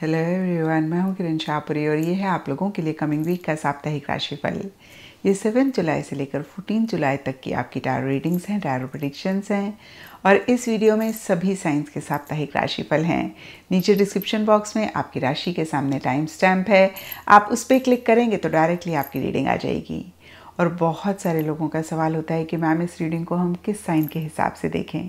hello everyone मैं हूं किरण शाहपुरी और ये है आप लोगों के लिए कमिंग वीक का साप्ताहिक राशिफल ये सेवन जुलाई से लेकर फोर्टीन जुलाई तक की आपकी टायर रीडिंग्स हैं टायर प्रडिक्शंस हैं और इस वीडियो में सभी साइंस के साप्ताहिक राशिफल हैं नीचे डिस्क्रिप्शन बॉक्स में आपकी राशि के सामने टाइम स्टैम्प है आप उस पर क्लिक करेंगे तो डायरेक्टली आपकी रीडिंग आ जाएगी और बहुत सारे लोगों का सवाल होता है कि मैम इस रीडिंग को हम किस साइन के हिसाब से देखें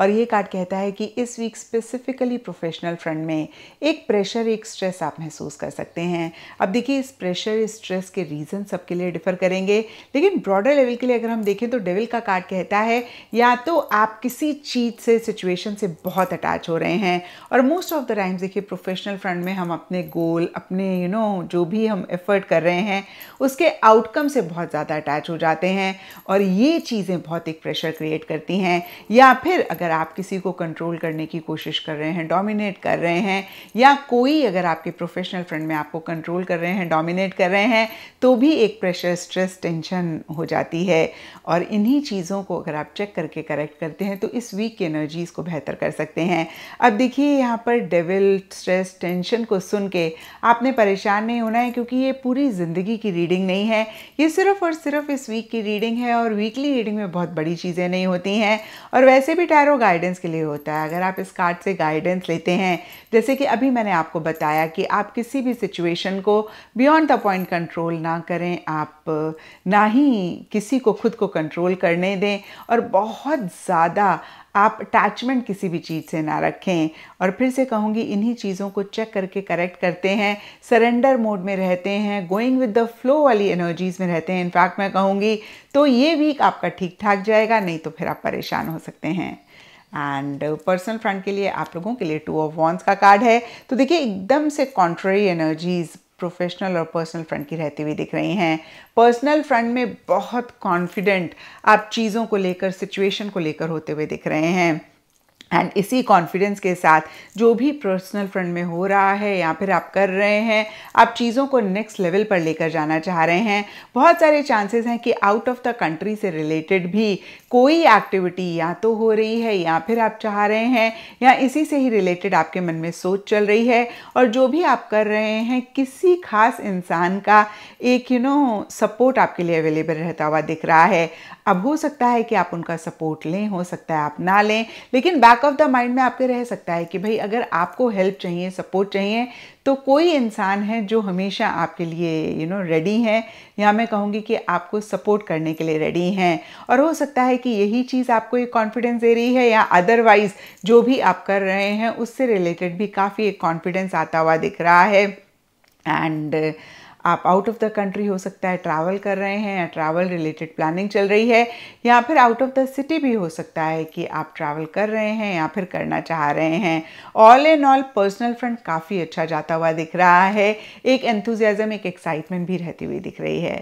और ये कार्ड कहता है कि इस वीक स्पेसिफिकली प्रोफेशनल फ्रंट में एक प्रेशर एक स्ट्रेस आप महसूस कर सकते हैं अब देखिए इस प्रेशर इस स्ट्रेस के रीज़न सबके लिए डिफर करेंगे लेकिन ब्रॉडर लेवल के लिए अगर हम देखें तो डेविल का कार्ड कहता है या तो आप किसी चीज़ से सिचुएशन से बहुत अटैच हो रहे हैं और मोस्ट ऑफ द टाइम्स देखिए प्रोफेशनल फ्रंट में हम अपने गोल अपने यू you नो know, जो भी हम एफर्ट कर रहे हैं उसके आउटकम से बहुत ज़्यादा अटैच हो जाते हैं और ये चीज़ें बहुत एक प्रेशर क्रिएट करती हैं या फिर अगर अगर आप किसी को कंट्रोल करने की कोशिश कर रहे हैं डोमिनेट कर रहे हैं या कोई अगर आपके प्रोफेशनल फ्रेंड में आपको कंट्रोल कर रहे हैं डोमिनेट कर रहे हैं तो भी एक प्रेशर स्ट्रेस टेंशन हो जाती है और इन्हीं चीज़ों को अगर आप चेक करके करेक्ट करते हैं तो इस वीक की एनर्जीज़ को बेहतर कर सकते हैं अब देखिए यहाँ पर डेविल स्ट्रेस टेंशन को सुन के आपने परेशान नहीं होना है क्योंकि ये पूरी ज़िंदगी की रीडिंग नहीं है ये सिर्फ और सिर्फ इस वीक की रीडिंग है और वीकली रीडिंग में बहुत बड़ी चीज़ें नहीं होती हैं और वैसे भी टैरो गाइडेंस के लिए होता है अगर आप इस कार्ड से गाइडेंस लेते हैं जैसे कि अभी मैंने आपको बताया कि आप किसी भी सिचुएशन को बियॉन्ड द पॉइंट कंट्रोल ना करें आप ना ही किसी को खुद को कंट्रोल करने दें और बहुत ज़्यादा आप अटैचमेंट किसी भी चीज़ से ना रखें और फिर से कहूँगी इन्हीं चीज़ों को चेक करके करेक्ट करते हैं सरेंडर मोड में रहते हैं गोइंग विद द फ्लो वाली एनर्जीज़ में रहते हैं इनफैक्ट मैं कहूँगी तो ये वीक आपका ठीक ठाक जाएगा नहीं तो फिर आप परेशान हो सकते हैं एंड पर्सनल फ्रंट के लिए आप लोगों के लिए टू ऑफ वॉन्स का कार्ड है तो देखिए एकदम से कॉन्ट्ररी एनर्जीज प्रोफेशनल और पर्सनल फ्रंट की रहती हुई दिख रही हैं पर्सनल फ्रंट में बहुत कॉन्फिडेंट आप चीज़ों को लेकर सिचुएशन को लेकर होते हुए दिख रहे हैं एंड इसी कॉन्फिडेंस के साथ जो भी पर्सनल फ्रंट में हो रहा है या फिर आप कर रहे हैं आप चीज़ों को नेक्स्ट लेवल पर लेकर जाना चाह रहे हैं बहुत सारे चांसेस हैं कि आउट ऑफ द कंट्री से रिलेटेड भी कोई एक्टिविटी या तो हो रही है या फिर आप चाह रहे हैं या इसी से ही रिलेटेड आपके मन में सोच चल रही है और जो भी आप कर रहे हैं किसी खास इंसान का एक यू नो सपोर्ट आपके लिए अवेलेबल रहता हुआ दिख रहा है अब हो सकता है कि आप उनका सपोर्ट लें हो सकता है आप ना लें लेकिन बैक ऑफ द माइंड में आपके रह सकता है कि भाई अगर आपको हेल्प चाहिए सपोर्ट चाहिए तो कोई इंसान है जो हमेशा आपके लिए यू नो रेडी हैं या मैं कहूँगी कि आपको सपोर्ट करने के लिए रेडी हैं और हो सकता है कि यही चीज़ आपको एक कॉन्फिडेंस दे रही है या अदरवाइज़ जो भी आप कर रहे हैं उससे रिलेटेड भी काफ़ी एक कॉन्फिडेंस आता हुआ दिख रहा है एंड uh, आप आउट ऑफ द कंट्री हो सकता है ट्रैवल कर रहे हैं या ट्रैवल रिलेटेड प्लानिंग चल रही है या फिर आउट ऑफ द सिटी भी हो सकता है कि आप ट्रैवल कर रहे हैं या फिर करना चाह रहे हैं all and all personal front काफ़ी अच्छा जाता हुआ दिख रहा है एक एंथुजियाज़म एक एक्साइटमेंट भी रहती हुई दिख रही है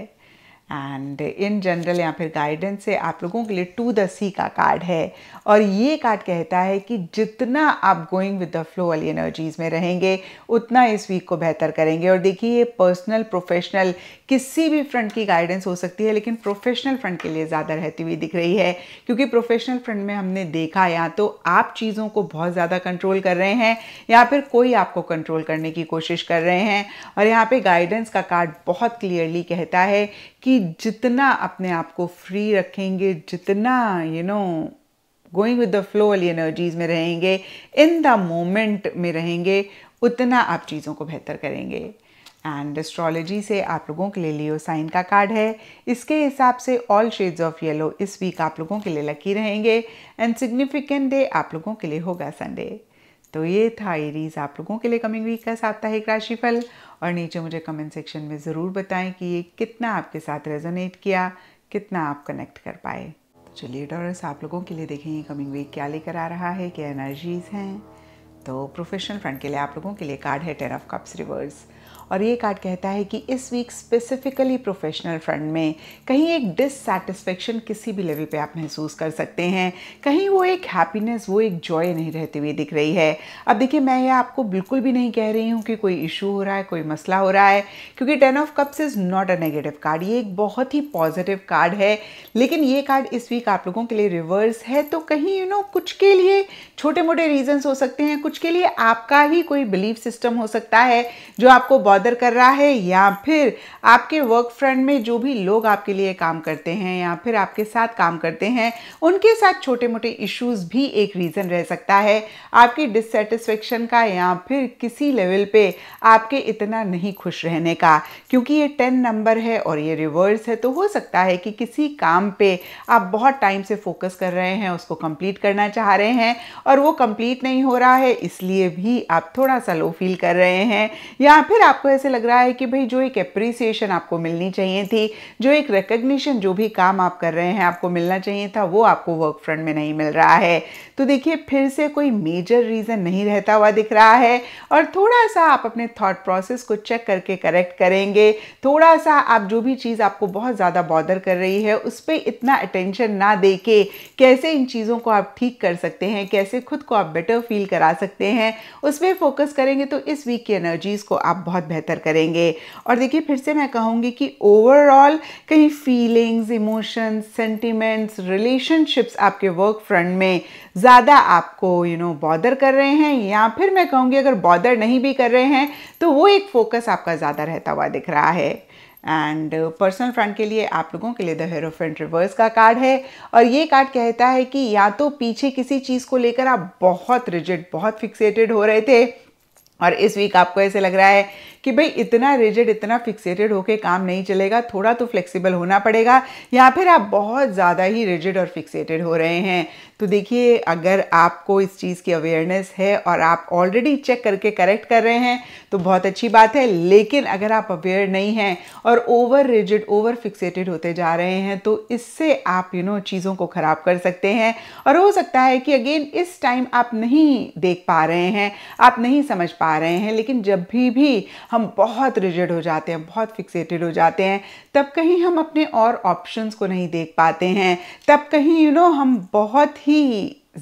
एंड इन जनरल या फिर गाइडेंस से आप लोगों के लिए टू द सी का कार्ड है और ये कार्ड कहता है कि जितना आप गोइंग विद द फ्लो वाली एनर्जीज में रहेंगे उतना इस वीक को बेहतर करेंगे और देखिए ये पर्सनल प्रोफेशनल किसी भी फ्रंट की गाइडेंस हो सकती है लेकिन प्रोफेशनल फ्रंट के लिए ज़्यादा रहती हुई दिख रही है क्योंकि प्रोफेशनल फ्रंट में हमने देखा या तो आप चीज़ों को बहुत ज़्यादा कंट्रोल कर रहे हैं या फिर कोई आपको कंट्रोल करने की कोशिश कर रहे हैं और यहाँ पर गाइडेंस का कार्ड बहुत क्लियरली कहता है कि जितना अपने आप को फ्री रखेंगे जितना you know going with the flow वाली एनर्जीज में रहेंगे इन द मोमेंट में रहेंगे उतना आप चीज़ों को बेहतर करेंगे एंड एस्ट्रोलॉजी से आप लोगों के लिए लियो साइन का कार्ड है इसके हिसाब से ऑल शेड्स ऑफ येलो इस वीक आप लोगों के लिए लकी रहेंगे एंड सिग्निफिकेंट डे आप लोगों के लिए होगा संडे तो ये था एरीज आप लोगों के लिए कमिंग वीक का साप्ताहिक राशिफल और नीचे मुझे कमेंट सेक्शन में ज़रूर बताएं कि ये कितना आपके साथ रेजोनेट किया कितना आप कनेक्ट कर पाए तो चलिए डॉरस आप लोगों के लिए देखेंगे कमिंग वीक क्या लेकर आ रहा है क्या एनर्जीज़ हैं तो प्रोफेशनल फ्रंट के लिए आप लोगों के लिए कार्ड है टेन ऑफ कप्स रिवर्स और ये कार्ड कहता है कि इस वीक स्पेसिफिकली प्रोफेशनल फ्रंट में कहीं एक डिससेटिस्फेक्शन किसी भी लेवल पे आप महसूस कर सकते हैं कहीं वो एक हैप्पीनेस वो एक जॉय नहीं रहती हुई दिख रही है अब देखिए मैं ये आपको बिल्कुल भी नहीं कह रही हूँ कि कोई इशू हो रहा है कोई मसला हो रहा है क्योंकि ten of cups is not a negative card ये एक बहुत ही पॉजिटिव कार्ड है लेकिन ये कार्ड इस वीक आप लोगों के लिए रिवर्स है तो कहीं यू you नो know, कुछ के लिए छोटे मोटे रीजन्स हो सकते हैं कुछ के लिए आपका ही कोई बिलीफ सिस्टम हो सकता है जो आपको बहुत बॉदर कर रहा है या फिर आपके वर्क फ्रंट में जो भी लोग आपके लिए काम करते हैं या फिर आपके साथ काम करते हैं उनके साथ छोटे मोटे इश्यूज भी एक रीज़न रह सकता है आपकी डिससेटिस्फेक्शन का या फिर किसी लेवल पे आपके इतना नहीं खुश रहने का क्योंकि ये टेन नंबर है और ये रिवर्स है तो हो सकता है कि किसी काम पे आप बहुत टाइम से फोकस कर रहे हैं उसको कंप्लीट करना चाह रहे हैं और वो कंप्लीट नहीं हो रहा है इसलिए भी आप थोड़ा सा लो फील कर रहे हैं या फिर आपको आपको ऐसे लग रहा है कि भाई जो एक अप्रिसिएशन आपको मिलनी चाहिए थी जो एक रिकग्निशन जो भी काम आप कर रहे हैं आपको मिलना चाहिए था वो आपको वर्क फ्रंट में नहीं मिल रहा है तो देखिए फिर से कोई मेजर रीज़न नहीं रहता हुआ दिख रहा है और थोड़ा सा आप अपने थॉट प्रोसेस को चेक करके करेक्ट करेंगे थोड़ा सा आप जो भी चीज़ आपको बहुत ज़्यादा बॉदर कर रही है उस पर इतना अटेंशन ना दे के कैसे इन चीज़ों को आप ठीक कर सकते हैं कैसे खुद को आप बेटर फील करा सकते हैं उस पर फोकस करेंगे तो इस वीक की एनर्जीज़ को आप बहुत बेहतर बेहतर करेंगे और देखिए फिर से मैं कहूँगी कि ओवरऑल कहीं फीलिंग्स इमोशंस सेंटिमेंट्स रिलेशनशिप्स आपके वर्क फ्रंट में ज़्यादा आपको यू नो बॉदर कर रहे हैं या फिर मैं कहूँगी अगर बॉदर नहीं भी कर रहे हैं तो वो एक फोकस आपका ज़्यादा रहता हुआ दिख रहा है एंड पर्सनल फ्रंट के लिए आप लोगों के लिए द हेरो फ्रंट रिवर्स का कार्ड है और ये कार्ड कहता है कि या तो पीछे किसी चीज़ को लेकर आप बहुत रिजिड बहुत फिक्सेटेड हो रहे थे और इस वीक आपको ऐसे लग रहा है कि भाई इतना रिजिड इतना फिक्सेटेड होके काम नहीं चलेगा थोड़ा तो फ्लेक्सिबल होना पड़ेगा या फिर आप बहुत ज़्यादा ही रिजिड और फिक्सेटेड हो रहे हैं तो देखिए अगर आपको इस चीज़ की अवेयरनेस है और आप ऑलरेडी चेक करके करेक्ट कर रहे हैं तो बहुत अच्छी बात है लेकिन अगर आप अवेयर नहीं हैं और ओवर रिजिड ओवर फिक्सेटेड होते जा रहे हैं तो इससे आप यू नो चीज़ों को ख़राब कर सकते हैं और हो सकता है कि अगेन इस टाइम आप नहीं देख पा रहे हैं आप नहीं समझ पा रहे हैं लेकिन जब भी भी हम हम बहुत रिजिड हो जाते हैं बहुत फिक्सेटेड हो जाते हैं तब कहीं हम अपने और ऑप्शंस को नहीं देख पाते हैं तब कहीं यू you नो know, हम बहुत ही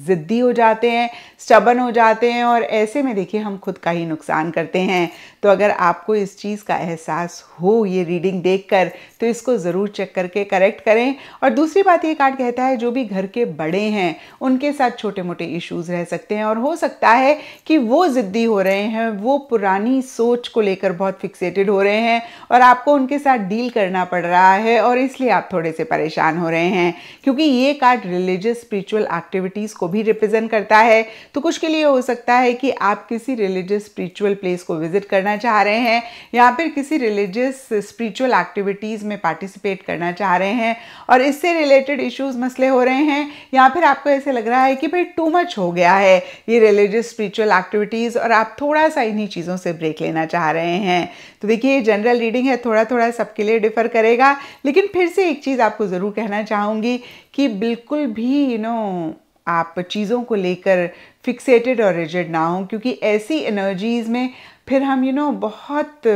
ज़िद्दी हो जाते हैं स्टबन हो जाते हैं और ऐसे में देखिए हम खुद का ही नुकसान करते हैं तो अगर आपको इस चीज़ का एहसास हो ये रीडिंग देखकर तो इसको ज़रूर चेक करके करेक्ट करें और दूसरी बात ये कार्ड कहता है जो भी घर के बड़े हैं उनके साथ छोटे मोटे इश्यूज़ रह सकते हैं और हो सकता है कि वो ज़िद्दी हो रहे हैं वो पुरानी सोच को लेकर बहुत फिक्सेटेड हो रहे हैं और आपको उनके साथ डील करना पड़ रहा है और इसलिए आप थोड़े से परेशान हो रहे हैं क्योंकि ये कार्ड रिलीजियस स्पिरिचुअल एक्टिविटीज़ को भी रिप्रेजेंट करता है तो कुछ के लिए हो सकता है कि आप किसी रिलीजियस स्पिरिचुअल प्लेस को विजिट करना चाह रहे हैं या फिर किसी रिलीजियस स्पिरिचुअल एक्टिविटीज़ में पार्टिसिपेट करना चाह रहे हैं और इससे रिलेटेड इश्यूज मसले हो रहे हैं या फिर आपको ऐसे लग रहा है कि भाई टू मच हो गया है ये रिलीजियस स्पिरिचुअल एक्टिविटीज़ और आप थोड़ा सा इन्हीं चीज़ों से ब्रेक लेना चाह रहे हैं तो देखिए ये जनरल रीडिंग है थोड़ा थोड़ा सबके लिए डिफर करेगा लेकिन फिर से एक चीज़ आपको ज़रूर कहना चाहूँगी कि बिल्कुल भी यू you नो know, आप चीज़ों को लेकर फिक्सेटेड और रिजिड ना हों क्योंकि ऐसी एनर्जीज़ में फिर हम यू you नो know, बहुत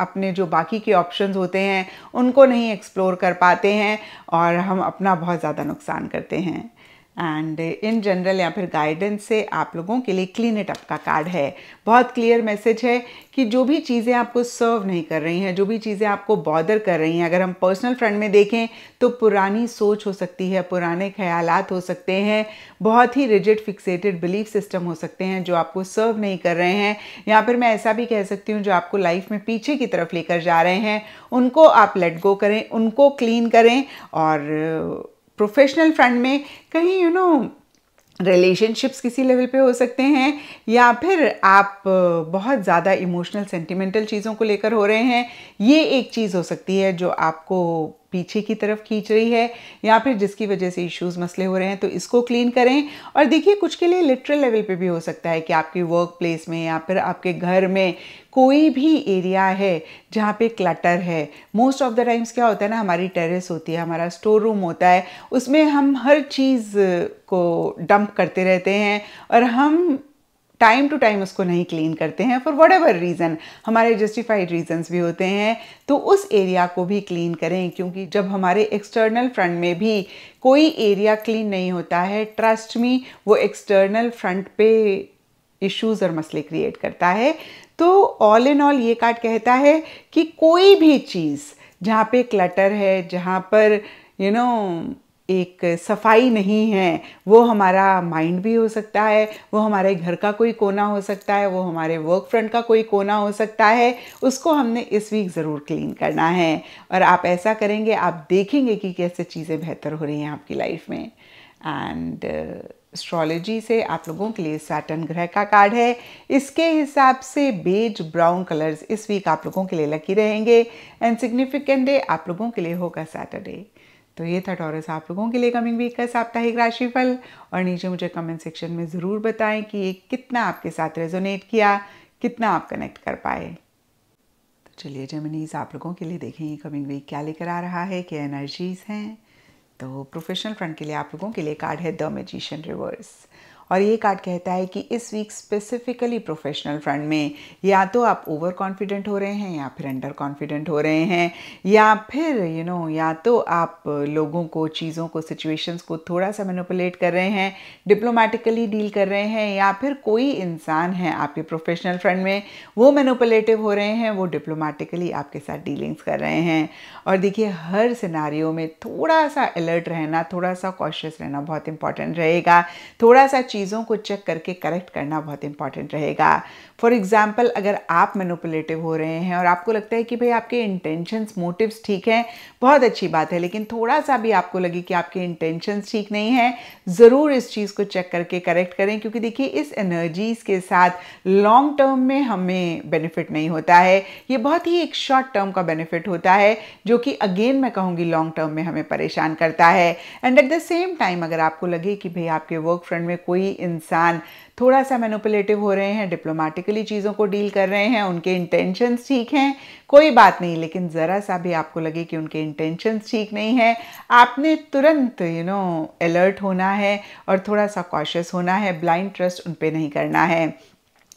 अपने जो बाकी के ऑप्शंस होते हैं उनको नहीं एक्सप्लोर कर पाते हैं और हम अपना बहुत ज़्यादा नुकसान करते हैं एंड इन जनरल या फिर गाइडेंस से आप लोगों के लिए क्लीन इट अप का कार्ड है बहुत क्लियर मैसेज है कि जो भी चीज़ें आपको सर्व नहीं कर रही हैं जो भी चीज़ें आपको बॉदर कर रही हैं अगर हम पर्सनल फ्रंट में देखें तो पुरानी सोच हो सकती है पुराने ख्यालात हो सकते हैं बहुत ही रिजिड फिक्सेटेड बिलीफ सिस्टम हो सकते हैं जो आपको सर्व नहीं कर रहे हैं या फिर मैं ऐसा भी कह सकती हूँ जो आपको लाइफ में पीछे की तरफ लेकर जा रहे हैं उनको आप लेट गो करें उनको क्लीन करें और प्रोफेशनल फ्रंट में कहीं यू नो रिलेशनशिप्स किसी लेवल पे हो सकते हैं या फिर आप बहुत ज़्यादा इमोशनल सेंटिमेंटल चीज़ों को लेकर हो रहे हैं ये एक चीज़ हो सकती है जो आपको पीछे की तरफ खींच रही है या फिर जिसकी वजह से इश्यूज मसले हो रहे हैं तो इसको क्लीन करें और देखिए कुछ के लिए लिटरल लेवल पे भी हो सकता है कि आपके वर्क प्लेस में या फिर आपके घर में कोई भी एरिया है जहाँ पे क्लटर है मोस्ट ऑफ द टाइम्स क्या होता है ना हमारी टेरेस होती है हमारा स्टोर रूम होता है उसमें हम हर चीज़ को डंप करते रहते हैं और हम टाइम टू टाइम उसको नहीं क्लीन करते हैं फॉर वट एवर रीज़न हमारे जस्टिफाइड रीजंस भी होते हैं तो उस एरिया को भी क्लीन करें क्योंकि जब हमारे एक्सटर्नल फ्रंट में भी कोई एरिया क्लीन नहीं होता है ट्रस्ट मी वो एक्सटर्नल फ्रंट पे इश्यूज़ और मसले क्रिएट करता है तो ऑल इन ऑल ये कार्ड कहता है कि कोई भी चीज़ जहाँ पे क्लटर है जहाँ पर यू you नो know, एक सफाई नहीं है वो हमारा माइंड भी हो सकता है वो हमारे घर का कोई कोना हो सकता है वो हमारे वर्क फ्रंट का कोई कोना हो सकता है उसको हमने इस वीक ज़रूर क्लीन करना है और आप ऐसा करेंगे आप देखेंगे कि कैसे चीज़ें बेहतर हो रही हैं आपकी लाइफ में एंड एस्ट्रोलॉजी uh, से आप लोगों के लिए सैटन ग्रह का कार्ड है इसके हिसाब से बेज ब्राउन कलर्स इस वीक आप लोगों के लिए लकी रहेंगे एंड सिग्निफिकेंट डे आप लोगों के लिए होगा सैटरडे तो ये था टॉरस आप लोगों के लिए कमिंग वीक का साप्ताहिक राशिफल और नीचे मुझे कमेंट सेक्शन में ज़रूर बताएं कि ये कितना आपके साथ रेजोनेट किया कितना आप कनेक्ट कर पाए तो चलिए जर्मनीज आप लोगों के लिए देखें ये कमिंग वीक क्या लेकर आ रहा है क्या एनर्जीज हैं तो प्रोफेशनल फ्रंट के लिए आप लोगों के लिए कार्ड है द मैजिशियन रिवर्स और ये कार्ड कहता है कि इस वीक स्पेसिफिकली प्रोफेशनल फ्रंट में या तो आप ओवर कॉन्फिडेंट हो रहे हैं या फिर अंडर कॉन्फिडेंट हो रहे हैं या फिर यू you नो know, या तो आप लोगों को चीज़ों को सिचुएशंस को थोड़ा सा मैनिपुलेट कर रहे हैं डिप्लोमेटिकली डील कर रहे हैं या फिर कोई इंसान है आपके प्रोफेशनल फ्रंट में वो मैनिपुलेटिव हो रहे हैं वो डिप्लोमेटिकली आपके साथ डीलिंग्स कर रहे हैं और देखिए हर सिनारियों में थोड़ा सा अलर्ट रहना थोड़ा सा कॉशियस रहना बहुत इंपॉर्टेंट रहेगा थोड़ा सा चीज़ों को चेक करके करेक्ट करना बहुत इंपॉर्टेंट रहेगा फॉर एग्ज़ाम्पल अगर आप मेनोपुलेटिव हो रहे हैं और आपको लगता है कि भाई आपके इंटेंशंस मोटिव्स ठीक हैं बहुत अच्छी बात है लेकिन थोड़ा सा भी आपको लगे कि आपके इंटेंशंस ठीक नहीं है ज़रूर इस चीज़ को चेक करके करेक्ट करें क्योंकि देखिए इस एनर्जीज़ के साथ लॉन्ग टर्म में हमें बेनिफिट नहीं होता है ये बहुत ही एक शॉर्ट टर्म का बेनिफिट होता है जो कि अगेन मैं कहूँगी लॉन्ग टर्म में हमें परेशान करता है and at the same time अगर आपको लगे कि भाई आपके वर्क फ्रंट में कोई भी इंसान थोड़ा सा मैनुपलेटिव हो रहे हैं डिप्लोमेटिकली चीज़ों को डील कर रहे हैं उनके इंटेंशंस ठीक हैं कोई बात नहीं लेकिन ज़रा सा भी आपको लगे कि उनके इंटेंशंस ठीक नहीं है आपने तुरंत यू नो अलर्ट होना है और थोड़ा सा कॉशियस होना है ब्लाइंड ट्रस्ट उन पर नहीं करना है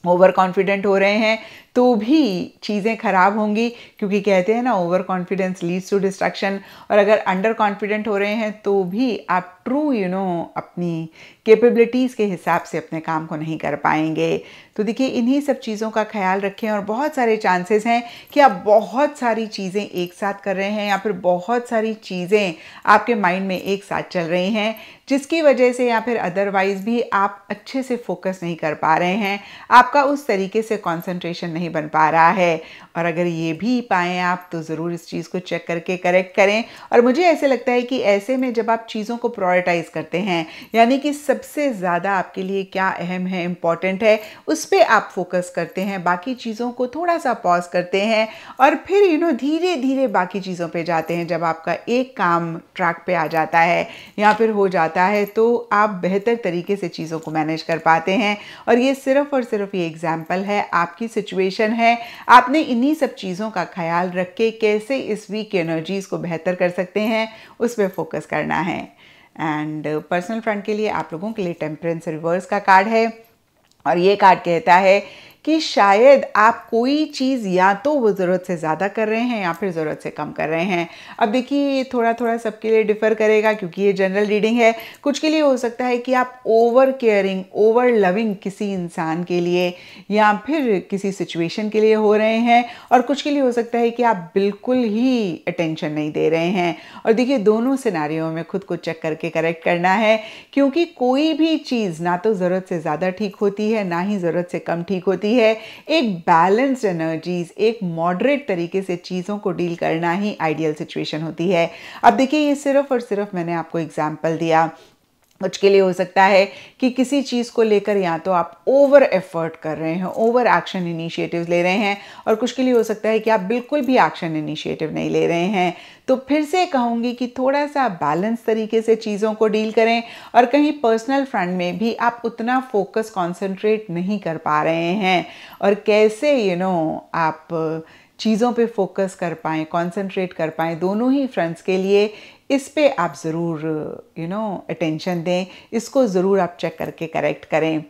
ओवर कॉन्फिडेंट हो रहे हैं तो भी चीज़ें खराब होंगी क्योंकि कहते हैं ना overconfidence leads to distraction और अगर अंडर कॉन्फिडेंट हो रहे हैं तो भी आप ट्रू यू नो अपनी कैपेबिलिटीज़ के हिसाब से अपने काम को नहीं कर पाएंगे तो देखिए इन्हीं सब चीज़ों का ख्याल रखें और बहुत सारे चांसेस हैं कि आप बहुत सारी चीज़ें एक साथ कर रहे हैं या फिर बहुत सारी चीज़ें आपके माइंड में एक साथ चल रही हैं जिसकी वजह से या फिर अदरवाइज़ भी आप अच्छे से फोकस नहीं कर पा रहे हैं आपका उस तरीके से कंसंट्रेशन नहीं बन पा रहा है और अगर ये भी पाएँ आप तो ज़रूर इस चीज़ को चेक करके करेक्ट करें और मुझे ऐसे लगता है कि ऐसे में जब आप चीज़ों को प्रायोरिटाइज़ करते हैं यानी कि सबसे ज़्यादा आपके लिए क्या अहम है इम्पॉर्टेंट है उस पर आप फोकस करते हैं बाकी चीज़ों को थोड़ा सा पॉज करते हैं और फिर यू नो धीरे धीरे बाकी चीज़ों पर जाते हैं जब आपका एक काम ट्रैक पर आ जाता है या फिर हो जाता होता है तो आप बेहतर तरीके से चीज़ों को मैनेज कर पाते हैं और ये सिर्फ और सिर्फ ये एग्जाम्पल है आपकी सिचुएशन है आपने इन्हीं सब चीज़ों का ख्याल रख के कैसे इस वीक की एनर्जीज़ को बेहतर कर सकते हैं उस पर फोकस करना है एंड पर्सनल फ्रंट के लिए आप लोगों के लिए टेम्परेंस रिवर्स का कार्ड है और ये कार्ड कहता है कि शायद आप कोई चीज़ या तो वो ज़रूरत से ज़्यादा कर रहे हैं या फिर ज़रूरत से कम कर रहे हैं अब देखिए ये थोड़ा थोड़ा सबके लिए डिफ़र करेगा क्योंकि ये जनरल रीडिंग है कुछ के लिए हो सकता है कि आप ओवर केयरिंग ओवर लविंग किसी इंसान के लिए या फिर किसी सिचुएशन के लिए हो रहे हैं और कुछ के लिए हो सकता है कि आप बिल्कुल ही अटेंशन नहीं दे रहे हैं और देखिए दोनों सिनारियों में खुद को चेक करके करेक्ट करना है क्योंकि कोई भी चीज़ ना तो ज़रूरत से ज़्यादा ठीक होती है ना ही ज़रूरत से कम ठीक होती होती है एक बैलेंस्ड एनर्जीज एक मॉडरेट तरीके से चीज़ों को डील करना ही आइडियल सिचुएशन होती है अब देखिए ये सिर्फ और सिर्फ मैंने आपको एग्जाम्पल दिया उसके लिए हो सकता है कि किसी चीज़ को लेकर या तो आप ओवर एफर्ट कर रहे हैं ओवर एक्शन इनिशिएटिव ले रहे हैं और कुछ के लिए हो सकता है कि आप बिल्कुल भी एक्शन इनिशिएटिव नहीं ले रहे हैं तो फिर से कहूँगी कि थोड़ा सा बैलेंस तरीके से चीज़ों को डील करें और कहीं पर्सनल फ्रंट में भी आप उतना फोकस कॉन्सेंट्रेट नहीं कर पा रहे हैं और कैसे यू you नो know, आप चीज़ों पे फोकस कर पाएँ कंसंट्रेट कर पाएँ दोनों ही फ्रेंड्स के लिए इस पे आप ज़रूर यू नो अटेंशन दें इसको ज़रूर आप चेक करके करेक्ट करें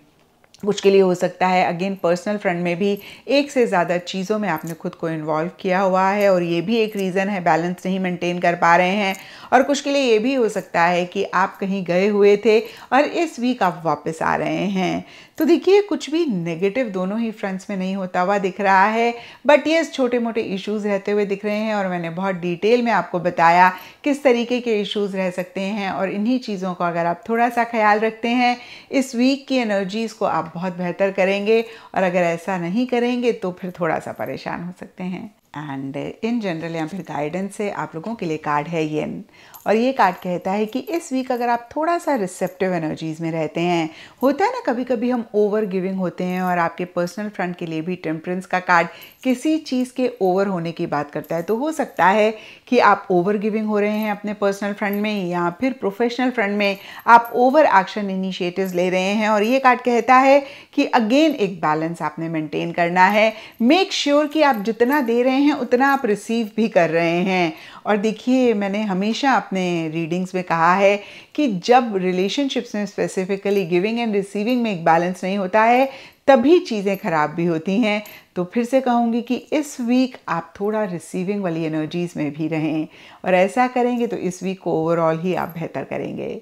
कुछ के लिए हो सकता है अगेन पर्सनल फ्रेंड में भी एक से ज़्यादा चीज़ों में आपने खुद को इन्वॉल्व किया हुआ है और ये भी एक रीज़न है बैलेंस नहीं मेंटेन कर पा रहे हैं और कुछ के लिए ये भी हो सकता है कि आप कहीं गए हुए थे और इस वीक आप वापस आ रहे हैं तो देखिए कुछ भी नेगेटिव दोनों ही फ्रंट्स में नहीं होता हुआ दिख रहा है बट ये छोटे मोटे इश्यूज रहते हुए दिख रहे हैं और मैंने बहुत डिटेल में आपको बताया किस तरीके के इश्यूज रह सकते हैं और इन्हीं चीज़ों को अगर आप थोड़ा सा ख्याल रखते हैं इस वीक की एनर्जीज़ को आप बहुत बेहतर करेंगे और अगर ऐसा नहीं करेंगे तो फिर थोड़ा सा परेशान हो सकते हैं एंड इन जनरल या फिर गाइडेंस से आप लोगों के लिए कार्ड है येन और ये कार्ड कहता है कि इस वीक अगर आप थोड़ा सा रिसेप्टिव एनर्जीज़ में रहते हैं होता है ना कभी कभी हम ओवर गिविंग होते हैं और आपके पर्सनल फ्रंट के लिए भी टेम्परेंस का कार्ड किसी चीज़ के ओवर होने की बात करता है तो हो सकता है कि आप ओवर गिविंग हो रहे हैं अपने पर्सनल फ्रंट में या फिर प्रोफेशनल फ्रंट में आप ओवर एक्शन इनिशिएटिव्स ले रहे हैं और ये कार्ड कहता है कि अगेन एक बैलेंस आपने मेंटेन करना है मेक श्योर sure कि आप जितना दे रहे हैं उतना आप रिसीव भी कर रहे हैं और देखिए मैंने हमेशा अपने रीडिंग्स में कहा है कि जब रिलेशनशिप्स में स्पेसिफिकली गिविंग एंड रिसीविंग में एक बैलेंस नहीं होता है तभी चीज़ें ख़राब भी होती हैं तो फिर से कहूँगी कि इस वीक आप थोड़ा रिसीविंग वाली एनर्जीज़ में भी रहें और ऐसा करेंगे तो इस वीक को ओवरऑल ही आप बेहतर करेंगे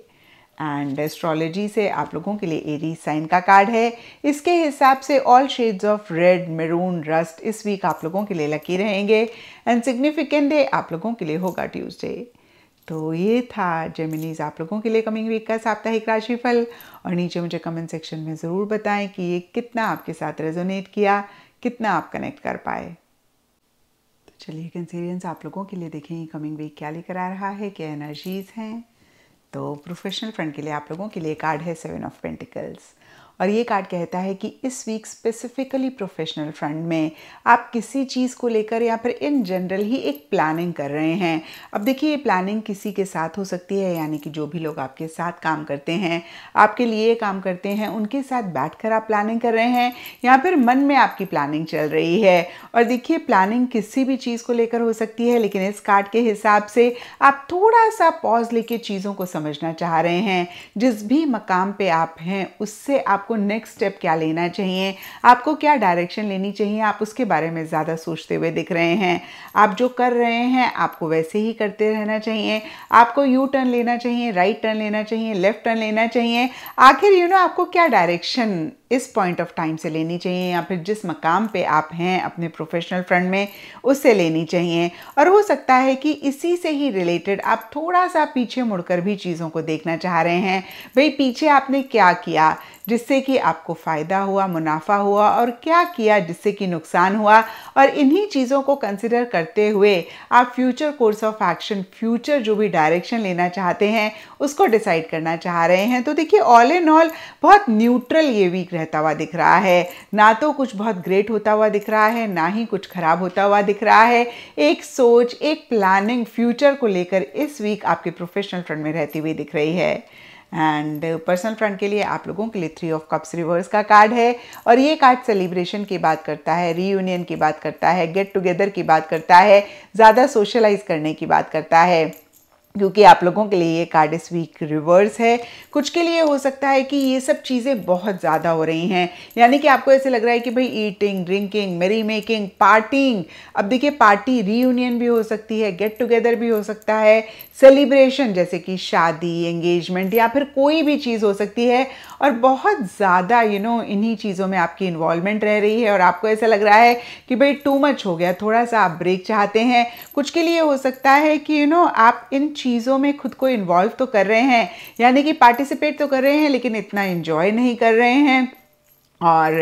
एंड एस्ट्रोलॉजी से आप लोगों के लिए एरी साइन का कार्ड है इसके हिसाब से all shades of red maroon rust इस वीक आप लोगों के लिए लकी रहेंगे एंड सिग्निफिकेंट डे आप लोगों के लिए होगा ट्यूसडे तो ये था जेमिनीज आप लोगों के लिए कमिंग वीक का साप्ताहिक राशिफल और नीचे मुझे कमेंट सेक्शन में ज़रूर बताएं कि ये कितना आपके साथ रेजोनेट किया कितना आप कनेक्ट कर पाए तो चलिए कंसीरियंस आप लोगों के लिए देखें कमिंग वीक क्या लेकर आ रहा है क्या एनर्जीज़ हैं तो प्रोफेशनल फ्रंट के लिए आप लोगों के लिए कार्ड है सेवन ऑफ पेंटिकल्स और ये कार्ड कहता है कि इस वीक स्पेसिफिकली प्रोफेशनल फ्रंट में आप किसी चीज़ को लेकर या फिर इन जनरल ही एक प्लानिंग कर रहे हैं अब देखिए ये प्लानिंग किसी के साथ हो सकती है यानी कि जो भी लोग आपके साथ काम करते हैं आपके लिए काम करते हैं उनके साथ बैठ आप प्लानिंग कर रहे हैं या फिर मन में आपकी प्लानिंग चल रही है और देखिए प्लानिंग किसी भी चीज़ को लेकर हो सकती है लेकिन इस कार्ड के हिसाब से आप थोड़ा सा पॉज लेके चीज़ों को समझना चाह रहे हैं जिस भी मकाम पे आप हैं उससे आप आपको नेक्स्ट स्टेप क्या लेना चाहिए आपको क्या डायरेक्शन लेनी चाहिए आप उसके बारे में ज़्यादा सोचते हुए दिख रहे हैं आप जो कर रहे हैं आपको वैसे ही करते रहना चाहिए आपको यू टर्न लेना चाहिए राइट टर्न लेना चाहिए लेफ्ट टर्न लेना चाहिए आखिर यू नो आपको क्या डायरेक्शन इस पॉइंट ऑफ टाइम से लेनी चाहिए या फिर जिस मकाम पे आप हैं अपने प्रोफेशनल फ्रंट में उससे लेनी चाहिए और हो सकता है कि इसी से ही रिलेटेड आप थोड़ा सा पीछे मुड़कर भी चीज़ों को देखना चाह रहे हैं भाई पीछे आपने क्या किया जिससे कि आपको फ़ायदा हुआ मुनाफा हुआ और क्या किया जिससे कि नुकसान हुआ और इन्हीं चीज़ों को कंसिडर करते हुए आप future course of action future जो भी डायरेक्शन लेना चाहते हैं उसको डिसाइड करना चाह रहे हैं तो देखिए ऑल इन ऑल बहुत न्यूट्रल ये वीक रहता हुआ दिख रहा है ना तो कुछ बहुत ग्रेट होता हुआ दिख रहा है ना ही कुछ खराब होता हुआ दिख रहा है एक सोच एक प्लानिंग फ्यूचर को लेकर इस वीक आपके प्रोफेशनल फ्रंट में रहती हुई दिख रही है एंड पर्सनल फ्रंट के लिए आप लोगों के लिए थ्री ऑफ कप्स रिवर्स का कार्ड है और ये कार्ड सेलिब्रेशन की बात करता है रीयूनियन की बात करता है गेट टुगेदर की बात करता है ज़्यादा सोशलाइज करने की बात करता है क्योंकि आप लोगों के लिए ये कार्ड इस वीक रिवर्स है कुछ के लिए हो सकता है कि ये सब चीज़ें बहुत ज़्यादा हो रही हैं यानी कि आपको ऐसे लग रहा है कि भाई eating drinking merrymaking partying अब देखिए पार्टी रीयूनियन भी हो सकती है गेट टुगेदर भी हो सकता है सेलिब्रेशन जैसे कि शादी एंगेजमेंट या फिर कोई भी चीज़ हो सकती है और बहुत ज़्यादा यू नो इन्हीं चीज़ों में आपकी इन्वॉल्वमेंट रह रही है और आपको ऐसा लग रहा है कि भाई टू मच हो गया थोड़ा सा आप ब्रेक चाहते हैं कुछ के लिए हो सकता है कि यू you नो know, आप इन चीज़ों में खुद को इन्वॉल्व तो कर रहे हैं यानी कि पार्टिसिपेट तो कर रहे हैं लेकिन इतना इन्जॉय नहीं कर रहे हैं और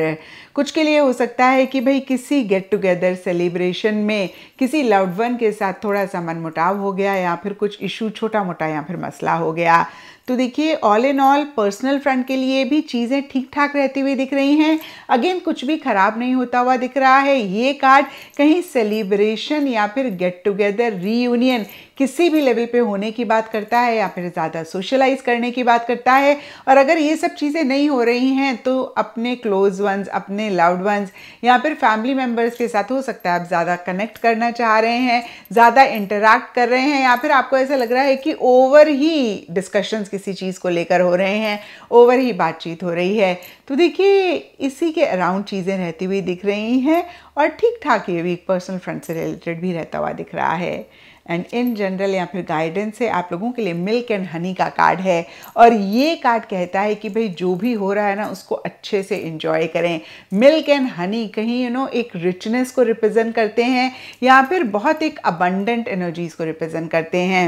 कुछ के लिए हो सकता है कि भाई किसी गेट टुगेदर सेलिब्रेशन में किसी लव्ड वन के साथ थोड़ा सा मनमुटाव हो गया या फिर कुछ इशू छोटा मोटा या फिर मसला हो गया तो देखिए all in all personal front के लिए भी चीज़ें ठीक ठाक रहती हुई दिख रही हैं अगेन कुछ भी ख़राब नहीं होता हुआ दिख रहा है ये कार्ड कहीं सेलिब्रेशन या फिर गेट टुगेदर रीयूनियन किसी भी लेवल पे होने की बात करता है या फिर ज़्यादा सोशलाइज करने की बात करता है और अगर ये सब चीज़ें नहीं हो रही हैं तो अपने क्लोज वंस अपने लाउड वंस या फिर फैमिली मेम्बर्स के साथ हो सकता है आप ज़्यादा कनेक्ट करना चाह रहे हैं ज़्यादा इंटरेक्ट कर रहे हैं या फिर आपको ऐसा लग रहा है कि ओवर ही डिस्कशंस किसी चीज़ को लेकर हो रहे हैं ओवर ही बातचीत हो रही है तो देखिए इसी के अराउंड चीज़ें रहती हुई दिख रही हैं और ठीक ठाक ये भी पर्सनल फ्रेंड से रिलेटेड भी रहता हुआ दिख रहा है एंड इन जनरल या फिर गाइडेंस है आप लोगों के लिए मिल्क एंड हनी का कार्ड है और ये कार्ड कहता है कि भाई जो भी हो रहा है ना उसको अच्छे से इंजॉय करें मिल्क एंड हनी कहीं यू you नो know, एक रिचनेस को रिप्रेजेंट करते हैं या फिर बहुत एक अबंडेंट एनर्जीज को रिप्रेजेंट करते हैं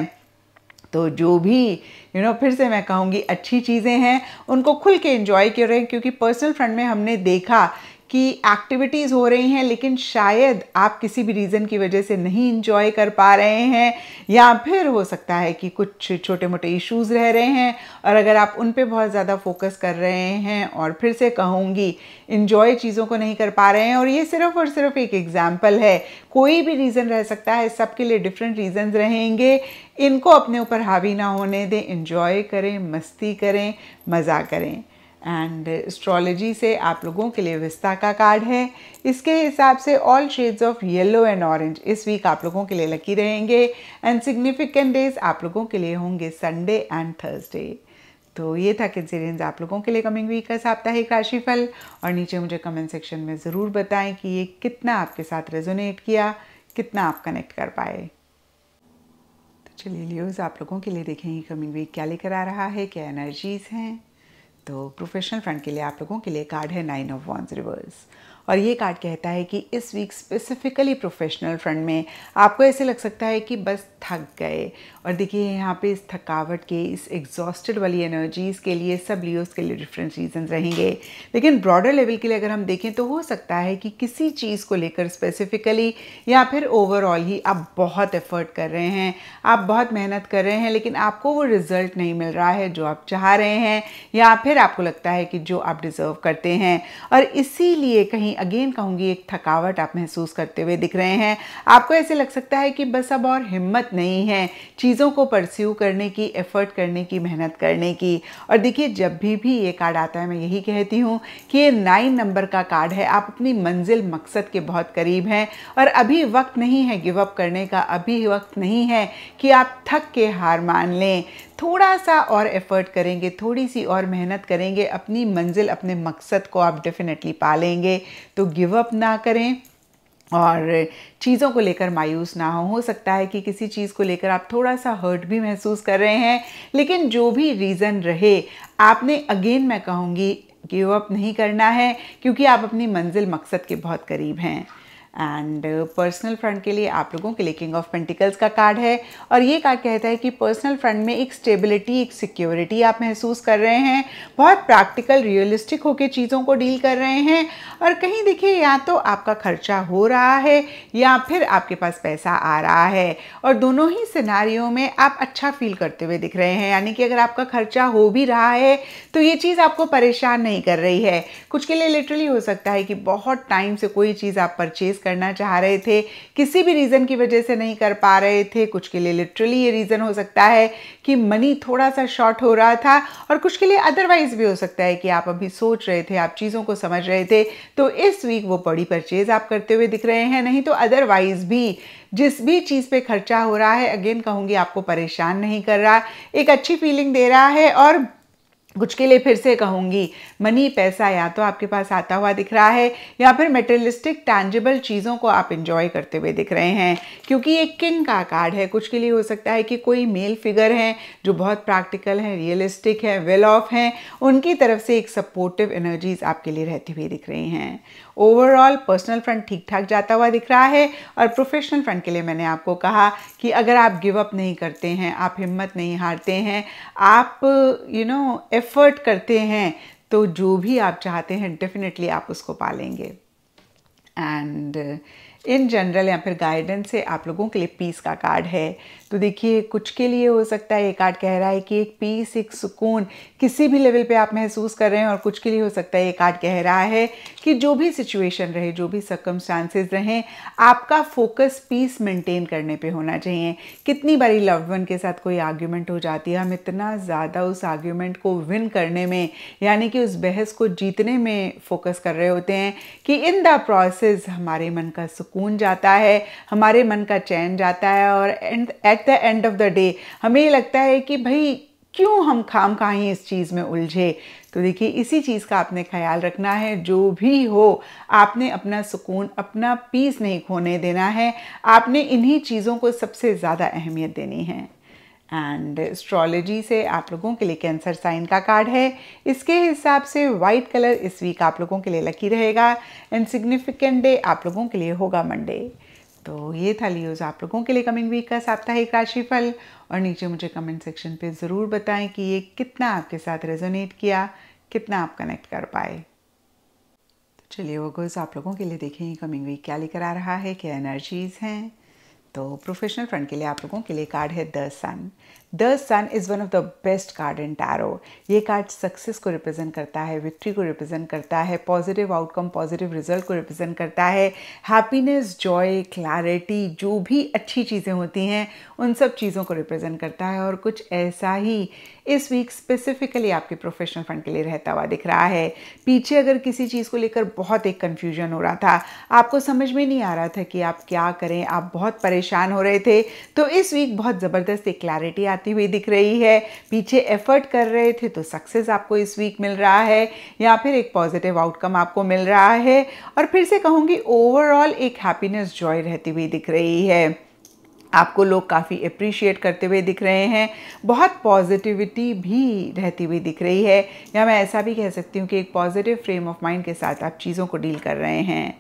तो जो भी यू you नो know, फिर से मैं कहूँगी अच्छी चीज़ें हैं उनको खुल के इन्जॉय करें क्योंकि पर्सनल फ्रंट में हमने देखा कि एक्टिविटीज़ हो रही हैं लेकिन शायद आप किसी भी रीज़न की वजह से नहीं इंजॉय कर पा रहे हैं या फिर हो सकता है कि कुछ छोटे मोटे इश्यूज़ रह रहे हैं और अगर आप उन पे बहुत ज़्यादा फोकस कर रहे हैं और फिर से कहूँगी इन्जॉय चीज़ों को नहीं कर पा रहे हैं और ये सिर्फ और सिर्फ एक एग्ज़ाम्पल है कोई भी रीज़न रह सकता है सबके लिए डिफरेंट रीज़न्स रहेंगे इनको अपने ऊपर हावी ना होने दें इन्जॉय करें मस्ती करें मज़ा करें एंड एस्ट्रोलॉजी से आप लोगों के लिए विस्ता का कार्ड है इसके हिसाब से all shades of yellow and orange इस वीक आप लोगों के लिए लकी रहेंगे एंड सिग्निफिकेंट डेज आप लोगों के लिए होंगे संडे एंड थर्सडे तो ये था कंसिडेंस आप लोगों के लिए कमिंग वीक का साप्ताहिक राशिफल और नीचे मुझे कमेंट सेक्शन में ज़रूर बताएं कि ये कितना आपके साथ रेजोनेट किया कितना आप कनेक्ट कर पाए तो चलिए लियोज आप लोगों के लिए देखेंगे कमिंग वीक क्या लेकर आ रहा है क्या एनर्जीज हैं तो प्रोफेशनल फ्रंट के लिए आप लोगों के लिए कार्ड है नाइन ऑफ वॉन्स रिवर्स और ये कार्ड कहता है कि इस वीक स्पेसिफिकली प्रोफेशनल फ्रंट में आपको ऐसे लग सकता है कि बस थक गए और देखिए यहाँ पे इस थकावट के इस एग्जॉस्टेड वाली एनर्जीज़ के लिए सब लियोज़ के लिए डिफरेंट रीजन रहेंगे लेकिन ब्रॉडर लेवल के लिए अगर हम देखें तो हो सकता है कि किसी चीज़ को लेकर स्पेसिफिकली या फिर ओवरऑल ही आप बहुत एफर्ट कर रहे हैं आप बहुत मेहनत कर रहे हैं लेकिन आपको वो रिजल्ट नहीं मिल रहा है जो आप चाह रहे हैं या फिर आपको लगता है कि जो आप डिज़र्व करते हैं और इसीलिए कहीं अगेन कहूँगी एक थकावट आप महसूस करते हुए दिख रहे हैं आपको ऐसे लग सकता है कि बस अब और हिम्मत नहीं है चीज़ों को परस्यू करने की एफर्ट करने की मेहनत करने की और देखिए जब भी भी ये कार्ड आता है मैं यही कहती हूँ कि ये नाइन नंबर का कार्ड है आप अपनी मंजिल मकसद के बहुत करीब हैं और अभी वक्त नहीं है गिवअप करने का अभी वक्त नहीं है कि आप थक के हार मान लें थोड़ा सा और एफर्ट करेंगे थोड़ी सी और मेहनत करेंगे अपनी मंजिल अपने मकसद को आप डेफिनेटली पालेंगे तो गिव अप ना करें और चीज़ों को लेकर मायूस ना हो हो सकता है कि किसी चीज़ को लेकर आप थोड़ा सा हर्ट भी महसूस कर रहे हैं लेकिन जो भी रीज़न रहे आपने अगेन मैं कहूँगी गिव अप नहीं करना है क्योंकि आप अपनी मंजिल मकसद के बहुत करीब हैं एंड पर्सनल फ्रंट के लिए आप लोगों के लिए किंग ऑफ पेंटिकल्स का कार्ड है और ये कार्ड कहता है कि पर्सनल फ्रंट में एक स्टेबिलिटी एक सिक्योरिटी आप महसूस कर रहे हैं बहुत प्रैक्टिकल रियलिस्टिक होकर चीज़ों को डील कर रहे हैं और कहीं देखिए या तो आपका खर्चा हो रहा है या फिर आपके पास पैसा आ रहा है और दोनों ही सिनारियों में आप अच्छा फील करते हुए दिख रहे हैं यानी कि अगर आपका खर्चा हो भी रहा है तो ये चीज़ आपको परेशान नहीं कर रही है कुछ के लिए लिटरली हो सकता है कि बहुत टाइम से कोई चीज़ आप परचेज़ करना चाह रहे थे किसी भी रीज़न की वजह से नहीं कर पा रहे थे कुछ के लिए लिटरली ये रीज़न हो सकता है कि मनी थोड़ा सा शॉर्ट हो रहा था और कुछ के लिए अदरवाइज़ भी हो सकता है कि आप अभी सोच रहे थे आप चीज़ों को समझ रहे थे तो इस वीक वो बड़ी परचेज़ आप करते हुए दिख रहे हैं नहीं तो अदरवाइज़ भी जिस भी चीज़ पे खर्चा हो रहा है अगेन कहूँगी आपको परेशान नहीं कर रहा एक अच्छी फीलिंग दे रहा है और कुछ के लिए फिर से कहूँगी मनी पैसा या तो आपके पास आता हुआ दिख रहा है या फिर मेटेरियलिस्टिक टैंजिबल चीज़ों को आप इंजॉय करते हुए दिख रहे हैं क्योंकि ये किंग का कार्ड है कुछ के लिए हो सकता है कि कोई मेल फिगर है जो बहुत प्रैक्टिकल है रियलिस्टिक है वेल ऑफ हैं उनकी तरफ से एक सपोर्टिव एनर्जीज आपके लिए रहती हुई दिख रही हैं ओवरऑल पर्सनल फ्रंट ठीक ठाक जाता हुआ दिख रहा है और प्रोफेशनल फ्रंट के लिए मैंने आपको कहा कि अगर आप गिव अप नहीं करते हैं आप हिम्मत नहीं हारते हैं आप यू नो एफर्ट करते हैं तो जो भी आप चाहते हैं डेफिनेटली आप उसको पालेंगे एंड इन जनरल या फिर गाइडेंस से आप लोगों के लिए पीस का कार्ड है तो देखिए कुछ के लिए हो सकता है ये कार्ड कह रहा है कि एक पीस एक सुकून किसी भी लेवल पे आप महसूस कर रहे हैं और कुछ के लिए हो सकता है ये कार्ड कह रहा है कि जो भी सिचुएशन रहे जो भी चांसेस रहें आपका फोकस पीस मेंटेन करने पे होना चाहिए कितनी बारी लव वन के साथ कोई आर्ग्यूमेंट हो जाती है हम इतना ज़्यादा उस आर्ग्यूमेंट को विन करने में यानी कि उस बहस को जीतने में फोकस कर रहे होते हैं कि इन द प्रोसेस हमारे मन का सुकून जाता है हमारे मन का चैन जाता है और and at at the end of the day हमें ये लगता है कि भाई क्यों हम खाम खाही इस चीज़ में उलझे तो देखिए इसी चीज़ का आपने ख्याल रखना है जो भी हो आपने अपना सुकून अपना पीस नहीं खोने देना है आपने इन्हीं चीज़ों को सबसे ज़्यादा अहमियत देनी है एंड एस्ट्रोलॉजी से आप लोगों के लिए कैंसर साइन का कार्ड है इसके हिसाब से वाइट कलर इस वीक आप लोगों के लिए लकी रहेगा एंड सिग्निफिकेंट डे आप लोगों के लिए होगा मंडे तो ये था लियोज आप लोगों के लिए कमिंग वीक का साप्ताहिक राशिफल और नीचे मुझे कमेंट सेक्शन पे ज़रूर बताएं कि ये कितना आपके साथ रेजोनेट किया कितना आप कनेक्ट कर पाए तो चलिए वर्गोज आप लोगों के लिए देखें कमिंग वीक क्या लेकर आ रहा है क्या एनर्जीज़ हैं तो प्रोफेशनल फ्रंट के लिए आप लोगों के लिए कार्ड है the sun the sun is one of the best card in tarot ये कार्ड सक्सेस को रिप्रेजेंट करता है विक्ट्री को रिप्रेजेंट करता है पॉजिटिव आउटकम पॉजिटिव रिजल्ट को रिप्रेजेंट करता है हैप्पीनेस जॉय क्लैरिटी जो भी अच्छी चीज़ें होती हैं उन सब चीज़ों को रिप्रेजेंट करता है और कुछ ऐसा ही इस वीक स्पेसिफिकली आपके प्रोफेशनल फंड के लिए रहता हुआ दिख रहा है पीछे अगर किसी चीज़ को लेकर बहुत एक कन्फ्यूजन हो रहा था आपको समझ में नहीं आ रहा था कि आप क्या करें आप बहुत परेशान हो रहे थे तो इस वीक बहुत ज़बरदस्त एक क्लैरिटी आती आती हुई दिख रही है पीछे एफर्ट कर रहे थे तो सक्सेस आपको इस वीक मिल रहा है या फिर एक पॉजिटिव आउटकम आपको मिल रहा है और फिर से कहूँगी ओवरऑल एक हैप्पीनेस जॉय रहती हुई दिख रही है आपको लोग काफ़ी अप्रिशिएट करते हुए दिख रहे हैं बहुत पॉजिटिविटी भी रहती हुई दिख रही है या मैं ऐसा भी कह सकती हूँ कि एक पॉजिटिव फ्रेम ऑफ माइंड के साथ आप चीज़ों को डील कर रहे हैं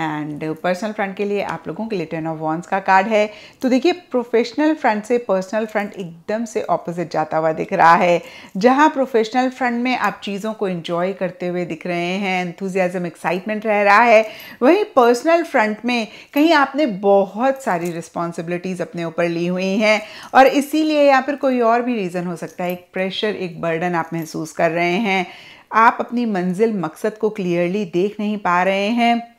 एंड पर्सनल फ्रंट के लिए आप लोगों के लिए टेन ऑफ वॉन्स का कार्ड है तो देखिए प्रोफेशनल फ्रंट से पर्सनल फ्रंट एकदम से ऑपोजिट जाता हुआ दिख रहा है जहाँ प्रोफेशनल फ्रंट में आप चीज़ों को इन्जॉय करते हुए दिख रहे हैं एंथुजियाजम एक्साइटमेंट रह रहा है वहीं पर्सनल फ्रंट में कहीं आपने बहुत सारी रिस्पॉन्सिबिलिटीज़ अपने ऊपर ली हुई हैं और इसीलिए या फिर कोई और भी रीज़न हो सकता है एक प्रेशर एक बर्डन आप महसूस कर रहे हैं आप अपनी मंजिल मकसद को क्लियरली देख नहीं पा रहे हैं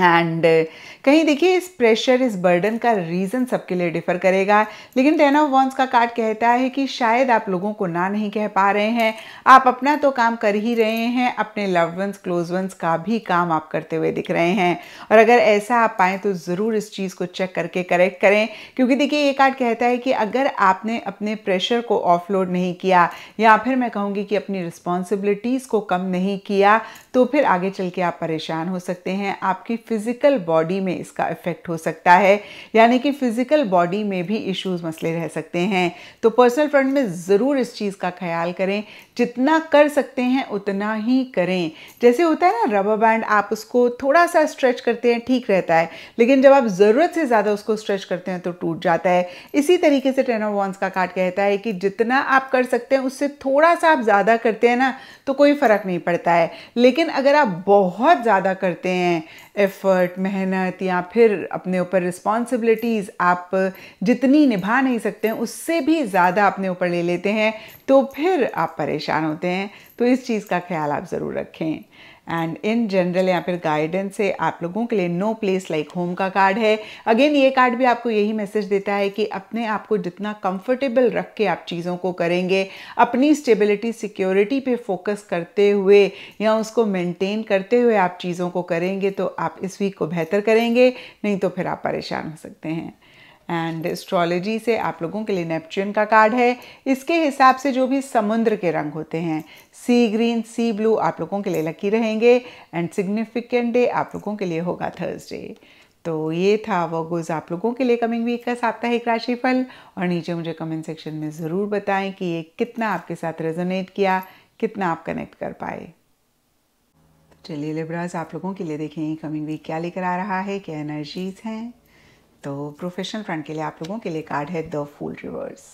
एंड uh, कहीं देखिए इस प्रेशर इस बर्डन का रीज़न सबके लिए डिफर करेगा लेकिन टेन ऑफ वॉन्स का कार्ड कहता है कि शायद आप लोगों को ना नहीं कह पा रहे हैं आप अपना तो काम कर ही रहे हैं अपने लव वंस क्लोज वंस का भी काम आप करते हुए दिख रहे हैं और अगर ऐसा आप पाएँ तो ज़रूर इस चीज़ को चेक करके करेक्ट करें क्योंकि देखिए ये कार्ड कहता है कि अगर आपने अपने प्रेशर को ऑफलोड नहीं किया या फिर मैं कहूँगी कि अपनी रिस्पॉन्सिबिलिटीज़ को कम नहीं किया तो फिर आगे चल के आप परेशान हो सकते हैं आपकी फ़िज़िकल बॉडी में इसका इफ़ेक्ट हो सकता है यानी कि फ़िज़िकल बॉडी में भी इश्यूज मसले रह सकते हैं तो पर्सनल फ्रंट में ज़रूर इस चीज़ का ख्याल करें जितना कर सकते हैं उतना ही करें जैसे होता है ना रबर बैंड आप उसको थोड़ा सा स्ट्रेच करते हैं ठीक रहता है लेकिन जब आप ज़रूरत से ज़्यादा उसको स्ट्रेच करते हैं तो टूट जाता है इसी तरीके से टेन का कार्ड कहता है कि जितना आप कर सकते हैं उससे थोड़ा सा आप ज़्यादा करते हैं ना तो कोई फ़र्क नहीं पड़ता है लेकिन लेकिन अगर आप बहुत ज़्यादा करते हैं एफ़र्ट मेहनत या फिर अपने ऊपर रिस्पॉन्सिबिलिटीज़ आप जितनी निभा नहीं सकते हैं उससे भी ज़्यादा अपने ऊपर ले लेते हैं तो फिर आप परेशान होते हैं तो इस चीज़ का ख्याल आप ज़रूर रखें एंड इन जनरल या फिर गाइडेंस से आप लोगों के लिए नो प्लेस लाइक होम का कार्ड है अगेन ये कार्ड भी आपको यही मैसेज देता है कि अपने आप को जितना कंफर्टेबल रख के आप चीज़ों को करेंगे अपनी स्टेबिलिटी सिक्योरिटी पे फोकस करते हुए या उसको मेंटेन करते हुए आप चीज़ों को करेंगे तो आप इस वीक को बेहतर करेंगे नहीं तो फिर आप परेशान हो सकते हैं एंड एस्ट्रोलॉजी से आप लोगों के लिए नेपच्यून का कार्ड है इसके हिसाब से जो भी समुद्र के रंग होते हैं सी ग्रीन सी ब्लू आप लोगों के लिए लकी रहेंगे एंड सिग्निफिकेंट डे आप लोगों के लिए होगा थर्सडे तो ये था वर्गोज आप लोगों के लिए कमिंग वीक का साप्ताहिक राशिफल और नीचे मुझे कमेंट सेक्शन में ज़रूर बताएं कि ये कितना आपके साथ रेजोनेट किया कितना आप कनेक्ट कर पाए चलिए लिब्राज आप लोगों के लिए देखें कमिंग वीक क्या लेकर आ रहा है क्या एनर्जीज हैं तो प्रोफेशनल फ्रंट के लिए आप लोगों के लिए कार्ड है द फूल रिवर्स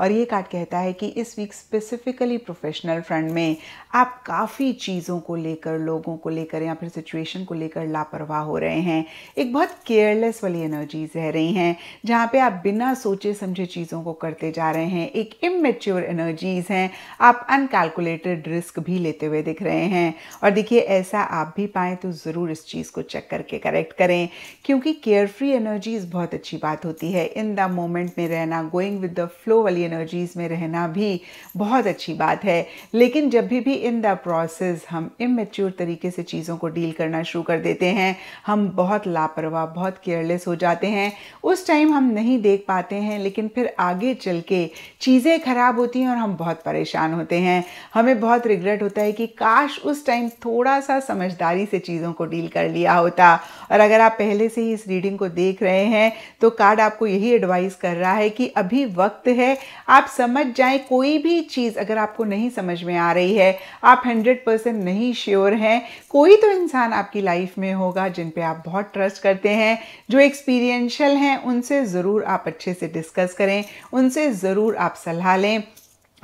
और ये कार्ड कहता है कि इस वीक स्पेसिफिकली प्रोफेशनल फ्रंट में आप काफ़ी चीज़ों को लेकर लोगों को लेकर या फिर सिचुएशन को लेकर लापरवाह हो रहे हैं एक बहुत केयरलेस वाली एनर्जीज रह रही हैं जहाँ पे आप बिना सोचे समझे चीज़ों को करते जा रहे हैं एक इमेच्योर एनर्जीज हैं आप अनकैलकुलेटेड रिस्क भी लेते हुए दिख रहे हैं और देखिए ऐसा आप भी पाएँ तो ज़रूर इस चीज़ को चेक करके करेक्ट करें क्योंकि केयरफ्री एनर्जीज बहुत अच्छी बात होती है इन द मोमेंट में रहना गोइंग विद द फ्लो वाली वाली एनर्जीज़ में रहना भी बहुत अच्छी बात है लेकिन जब भी भी इन द प्रोसेस हम इमेच्योर तरीके से चीज़ों को डील करना शुरू कर देते हैं हम बहुत लापरवाह बहुत केयरलेस हो जाते हैं उस टाइम हम नहीं देख पाते हैं लेकिन फिर आगे चल के चीज़ें ख़राब होती हैं और हम बहुत परेशान होते हैं हमें बहुत रिग्रेट होता है कि काश उस टाइम थोड़ा सा समझदारी से चीज़ों को डील कर लिया होता और अगर आप पहले से ही इस रीडिंग को देख रहे हैं तो कार्ड आपको यही एडवाइस कर रहा है कि अभी वक्त है आप समझ जाएं कोई भी चीज़ अगर आपको नहीं समझ में आ रही है आप हंड्रेड परसेंट नहीं श्योर हैं कोई तो इंसान आपकी लाइफ में होगा जिन पे आप बहुत ट्रस्ट करते हैं जो एक्सपीरियंशल हैं उनसे ज़रूर आप अच्छे से डिस्कस करें उनसे ज़रूर आप सलाह लें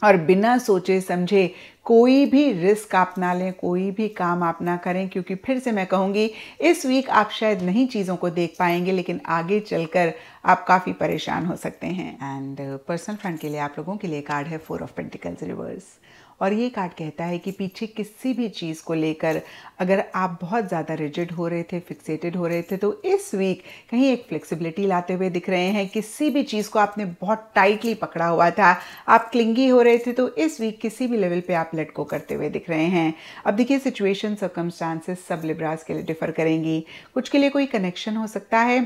और बिना सोचे समझे कोई भी रिस्क आप ना लें कोई भी काम आप ना करें क्योंकि फिर से मैं कहूँगी इस वीक आप शायद नहीं चीज़ों को देख पाएंगे लेकिन आगे चलकर आप काफ़ी परेशान हो सकते हैं एंड पर्सनल फ्रेंड के लिए आप लोगों के लिए कार्ड है फोर ऑफ पेंटिकल्स रिवर्स और ये कार्ड कहता है कि पीछे किसी भी चीज़ को लेकर अगर आप बहुत ज़्यादा रिजिड हो रहे थे फिक्सेटेड हो रहे थे तो इस वीक कहीं एक फ्लेक्सिबिलिटी लाते हुए दिख रहे हैं किसी भी चीज़ को आपने बहुत टाइटली पकड़ा हुआ था आप क्लिंगी हो रहे थे तो इस वीक किसी भी लेवल पे आप लेट को करते हुए दिख रहे हैं अब देखिए सिचुएशन सर्कमस्टांसेस सब लिब्रास के लिए डिफ़र करेंगी कुछ के लिए कोई कनेक्शन हो सकता है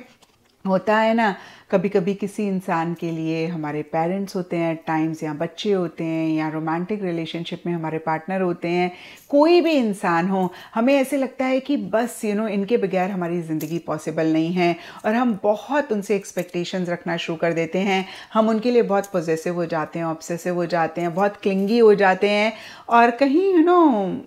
होता है ना कभी कभी किसी इंसान के लिए हमारे पेरेंट्स होते हैं टाइम्स या बच्चे होते हैं या रोमांटिक रिलेशनशिप में हमारे पार्टनर होते हैं कोई भी इंसान हो हमें ऐसे लगता है कि बस यू you नो know, इनके बगैर हमारी ज़िंदगी पॉसिबल नहीं है और हम बहुत उनसे एक्सपेक्टेशंस रखना शुरू कर देते हैं हम उनके लिए बहुत पॉजिटिव हो जाते हैं ऑब्सेसिव हो जाते हैं बहुत क्लिंगी हो जाते हैं और कहीं यू you नो know,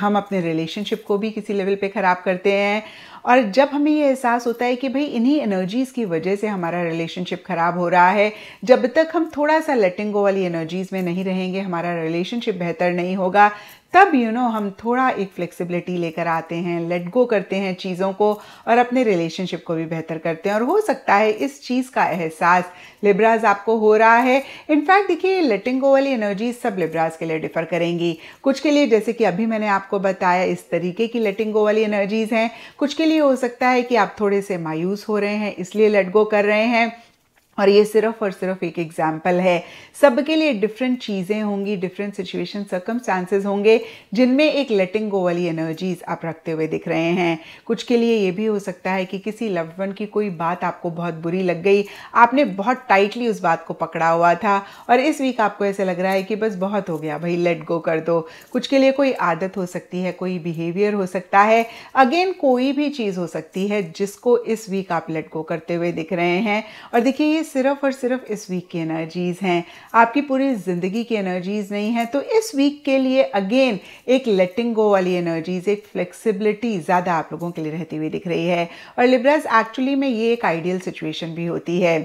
हम अपने रिलेशनशिप को भी किसी लेवल पे ख़राब करते हैं और जब हमें ये एहसास होता है कि भाई इन्हीं एनर्जीज़ की वजह से हमारा रिलेशनशिप ख़राब हो रहा है जब तक हम थोड़ा सा लेटिंग गो वाली एनर्जीज़ में नहीं रहेंगे हमारा रिलेशनशिप बेहतर नहीं होगा तब यू you नो know, हम थोड़ा एक फ्लेक्सिबिलिटी लेकर आते हैं लेट गो करते हैं चीज़ों को और अपने रिलेशनशिप को भी बेहतर करते हैं और हो सकता है इस चीज़ का एहसास लिब्राज आपको हो रहा है इनफैक्ट देखिए लेटिंग गो वाली एनर्जी सब लिब्राज के लिए डिफर करेंगी कुछ के लिए जैसे कि अभी मैंने आपको बताया इस तरीके की लेटिंग गो वाली एनर्जीज़ हैं कुछ के लिए हो सकता है कि आप थोड़े से मायूस हो रहे हैं इसलिए लेट गो कर रहे हैं और ये सिर्फ और सिर्फ एक एग्जाम्पल है सबके लिए डिफरेंट चीज़ें होंगी डिफरेंट सिचुएशन सर्कमस्टांसेस होंगे जिनमें एक लेटिंग गो वाली एनर्जीज आप रखते हुए दिख रहे हैं कुछ के लिए ये भी हो सकता है कि किसी लव्ड वन की कोई बात आपको बहुत बुरी लग गई आपने बहुत टाइटली उस बात को पकड़ा हुआ था और इस वीक आपको ऐसे लग रहा है कि बस बहुत हो गया भाई लेट गो कर दो कुछ के लिए कोई आदत हो सकती है कोई बिहेवियर हो सकता है अगेन कोई भी चीज़ हो सकती है जिसको इस वीक आप लेट गो करते हुए दिख रहे हैं और देखिए ये सिर्फ और सिर्फ इस वीक की एनर्जीज़ हैं आपकी पूरी ज़िंदगी की एनर्जीज़ नहीं है तो इस वीक के लिए अगेन एक लेटिंग गो वाली एनर्जीज़ एक फ्लेक्सिबिलिटी ज़्यादा आप लोगों के लिए रहती हुई दिख रही है और लिब्रस एक्चुअली में ये एक आइडियल सिचुएशन भी होती है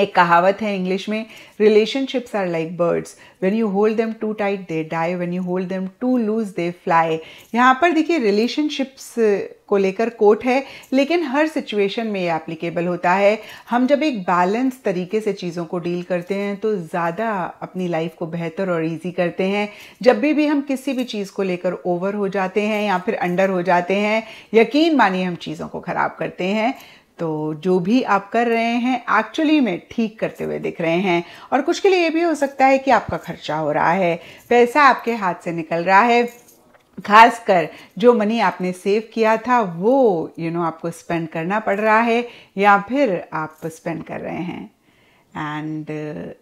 एक कहावत है इंग्लिश में relationships are like birds when you hold them too tight they die when you hold them too loose they fly यहाँ पर देखिए रिलेशनशिप्स को लेकर कोट है लेकिन हर सिचुएशन में ये एप्लीकेबल होता है हम जब एक बैलेंस तरीके से चीज़ों को डील करते हैं तो ज़्यादा अपनी लाइफ को बेहतर और ईजी करते हैं जब भी भी हम किसी भी चीज़ को लेकर ओवर हो जाते हैं या फिर अंडर हो जाते हैं यकीन मानिए हम चीज़ों को ख़राब करते हैं तो जो भी आप कर रहे हैं एक्चुअली में ठीक करते हुए दिख रहे हैं और कुछ के लिए ये भी हो सकता है कि आपका खर्चा हो रहा है पैसा आपके हाथ से निकल रहा है खासकर जो मनी आपने सेव किया था वो यू you नो know, आपको स्पेंड करना पड़ रहा है या फिर आप स्पेंड कर रहे हैं एंड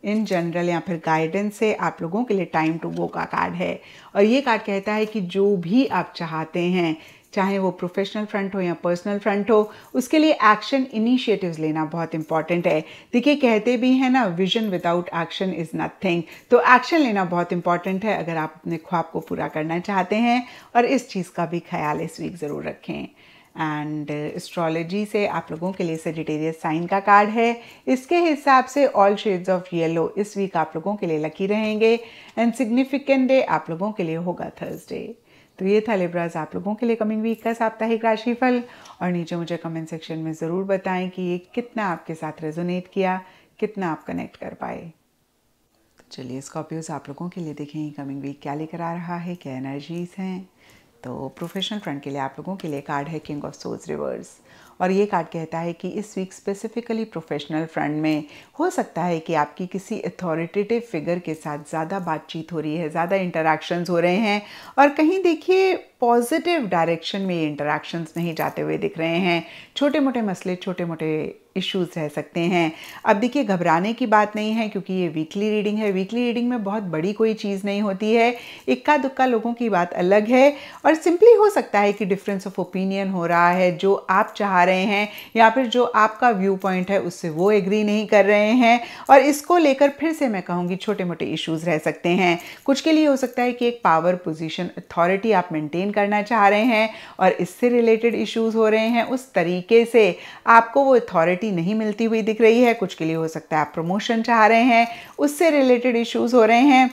इन जनरल या फिर गाइडेंस से आप लोगों के लिए टाइम टू गो का कार्ड है और ये कार्ड कहता है कि जो भी आप चाहते हैं चाहे वो प्रोफेशनल फ्रंट हो या पर्सनल फ्रंट हो उसके लिए एक्शन इनिशिएटिव्स लेना बहुत इंपॉर्टेंट है देखिए कहते भी हैं ना vision without action is nothing तो एक्शन लेना बहुत इंपॉर्टेंट है अगर आप अपने ख्वाब को पूरा करना चाहते हैं और इस चीज़ का भी ख्याल इस वीक ज़रूर रखें एंड एस्ट्रोलॉजी uh, से आप लोगों के लिए सेजिटेरियस साइन का कार्ड है इसके हिसाब से ऑल शेड्स ऑफ येलो इस वीक आप लोगों के लिए लकी रहेंगे एंड सिग्निफिकेंट डे आप लोगों के लिए होगा थर्सडे तो ये था लिब्राज आप लोगों के लिए कमिंग वीक का साप्ताहिक राशिफल और नीचे मुझे कमेंट सेक्शन में ज़रूर बताएं कि ये कितना आपके साथ रेजोनेट किया कितना आप कनेक्ट कर पाए तो चलिए स्कॉर्पियोज आप लोगों के लिए देखें कमिंग वीक क्या लेकर आ रहा है क्या एनर्जीज हैं तो प्रोफेशनल फ्रंट के लिए आप लोगों के लिए कार्ड है किंग ऑफ सोल्स रिवर्स और ये कार्ड कहता है कि इस वीक स्पेसिफिकली प्रोफेशनल फ्रंट में हो सकता है कि आपकी किसी अथॉरिटेटिव फिगर के साथ ज़्यादा बातचीत हो रही है ज़्यादा इंटरेक्शंस हो रहे हैं और कहीं देखिए पॉजिटिव डायरेक्शन में ये इंटरेक्शंस नहीं जाते हुए दिख रहे हैं छोटे मोटे मसले छोटे मोटे इश्यूज रह सकते हैं अब देखिए घबराने की बात नहीं है क्योंकि ये वीकली रीडिंग है वीकली रीडिंग में बहुत बड़ी कोई चीज़ नहीं होती है इक्का दुक्का लोगों की बात अलग है और सिंपली हो सकता है कि डिफरेंस ऑफ ओपिनियन हो रहा है जो आप चाह रहे हैं या फिर जो आपका व्यू पॉइंट है उससे वो एग्री नहीं कर रहे हैं और इसको लेकर फिर से मैं कहूँगी छोटे मोटे इशूज़ रह सकते हैं कुछ के लिए हो सकता है कि एक पावर पोजिशन अथॉरिटी आप मेनटेन मेंटेन करना चाह रहे हैं और इससे रिलेटेड इश्यूज़ हो रहे हैं उस तरीके से आपको वो अथॉरिटी नहीं मिलती हुई दिख रही है कुछ के लिए हो सकता है आप प्रमोशन चाह रहे हैं उससे रिलेटेड इश्यूज़ हो रहे हैं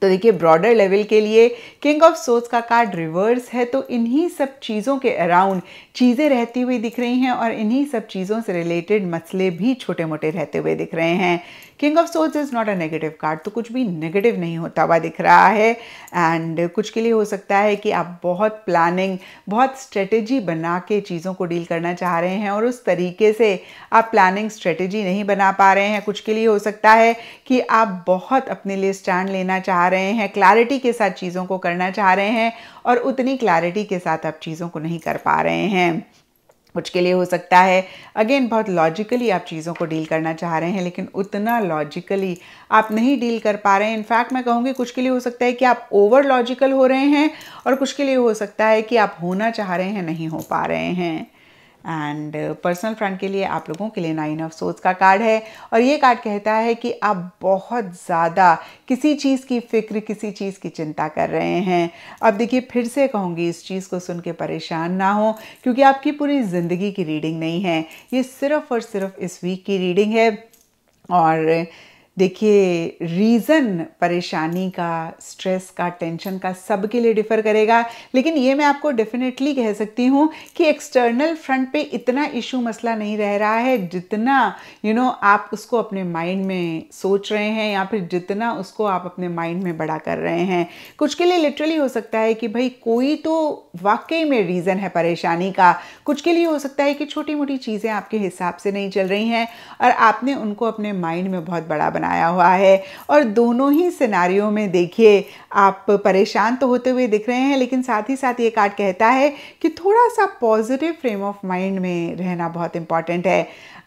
तो देखिए ब्रॉडर लेवल के लिए किंग ऑफ सोर्स का कार्ड रिवर्स है तो इन्हीं सब चीज़ों के अराउंड चीज़ें रहती हुई दिख रही हैं और इन्हीं सब चीज़ों से रिलेटेड मसले भी छोटे मोटे रहते हुए दिख रहे हैं king of swords is not a negative card तो कुछ भी नेगेटिव नहीं होता हुआ दिख रहा है एंड कुछ के लिए हो सकता है कि आप बहुत प्लानिंग बहुत स्ट्रेटेजी बना के चीज़ों को डील करना चाह रहे हैं और उस तरीके से आप प्लानिंग स्ट्रेटेजी नहीं बना पा रहे हैं कुछ के लिए हो सकता है कि आप बहुत अपने लिए स्टैंड लेना चाह रहे हैं क्लैरिटी के साथ चीज़ों को करना चाह रहे हैं और उतनी क्लैरिटी के साथ आप चीज़ों को नहीं कर पा रहे हैं के लिए हो सकता है अगेन बहुत लॉजिकली आप चीज़ों को डील करना चाह रहे हैं लेकिन उतना लॉजिकली आप नहीं डील कर पा रहे हैं इनफैक्ट मैं कहूँगी कुछ के लिए हो सकता है कि आप ओवर लॉजिकल हो रहे हैं और कुछ के लिए हो सकता है कि आप होना चाह रहे हैं नहीं हो पा रहे हैं एंड पर्सनल फ्रेंड के लिए आप लोगों के लिए नाइन ऑफ सोच का कार्ड है और ये कार्ड कहता है कि आप बहुत ज़्यादा किसी चीज़ की फिक्र किसी चीज़ की चिंता कर रहे हैं अब देखिए फिर से कहूँगी इस चीज़ को सुन के परेशान ना हो क्योंकि आपकी पूरी ज़िंदगी की रीडिंग नहीं है ये सिर्फ और सिर्फ इस वीक की रीडिंग है और देखिए रीज़न परेशानी का स्ट्रेस का टेंशन का सब के लिए डिफ़र करेगा लेकिन ये मैं आपको डेफिनेटली कह सकती हूँ कि एक्सटर्नल फ्रंट पे इतना इशू मसला नहीं रह रहा है जितना यू you नो know, आप उसको अपने माइंड में सोच रहे हैं या फिर जितना उसको आप अपने माइंड में बड़ा कर रहे हैं कुछ के लिए लिटरली हो सकता है कि भाई कोई तो वाकई में रीज़न है परेशानी का कुछ के लिए हो सकता है कि छोटी मोटी चीज़ें आपके हिसाब से नहीं चल रही हैं और आपने उनको अपने माइंड में बहुत बड़ा बना बनाया हुआ है और दोनों ही सिनारियों में देखिए आप परेशान तो होते हुए दिख रहे हैं लेकिन साथ ही साथ ये कार्ड कहता है कि थोड़ा सा पॉजिटिव फ्रेम ऑफ माइंड में रहना बहुत इंपॉर्टेंट है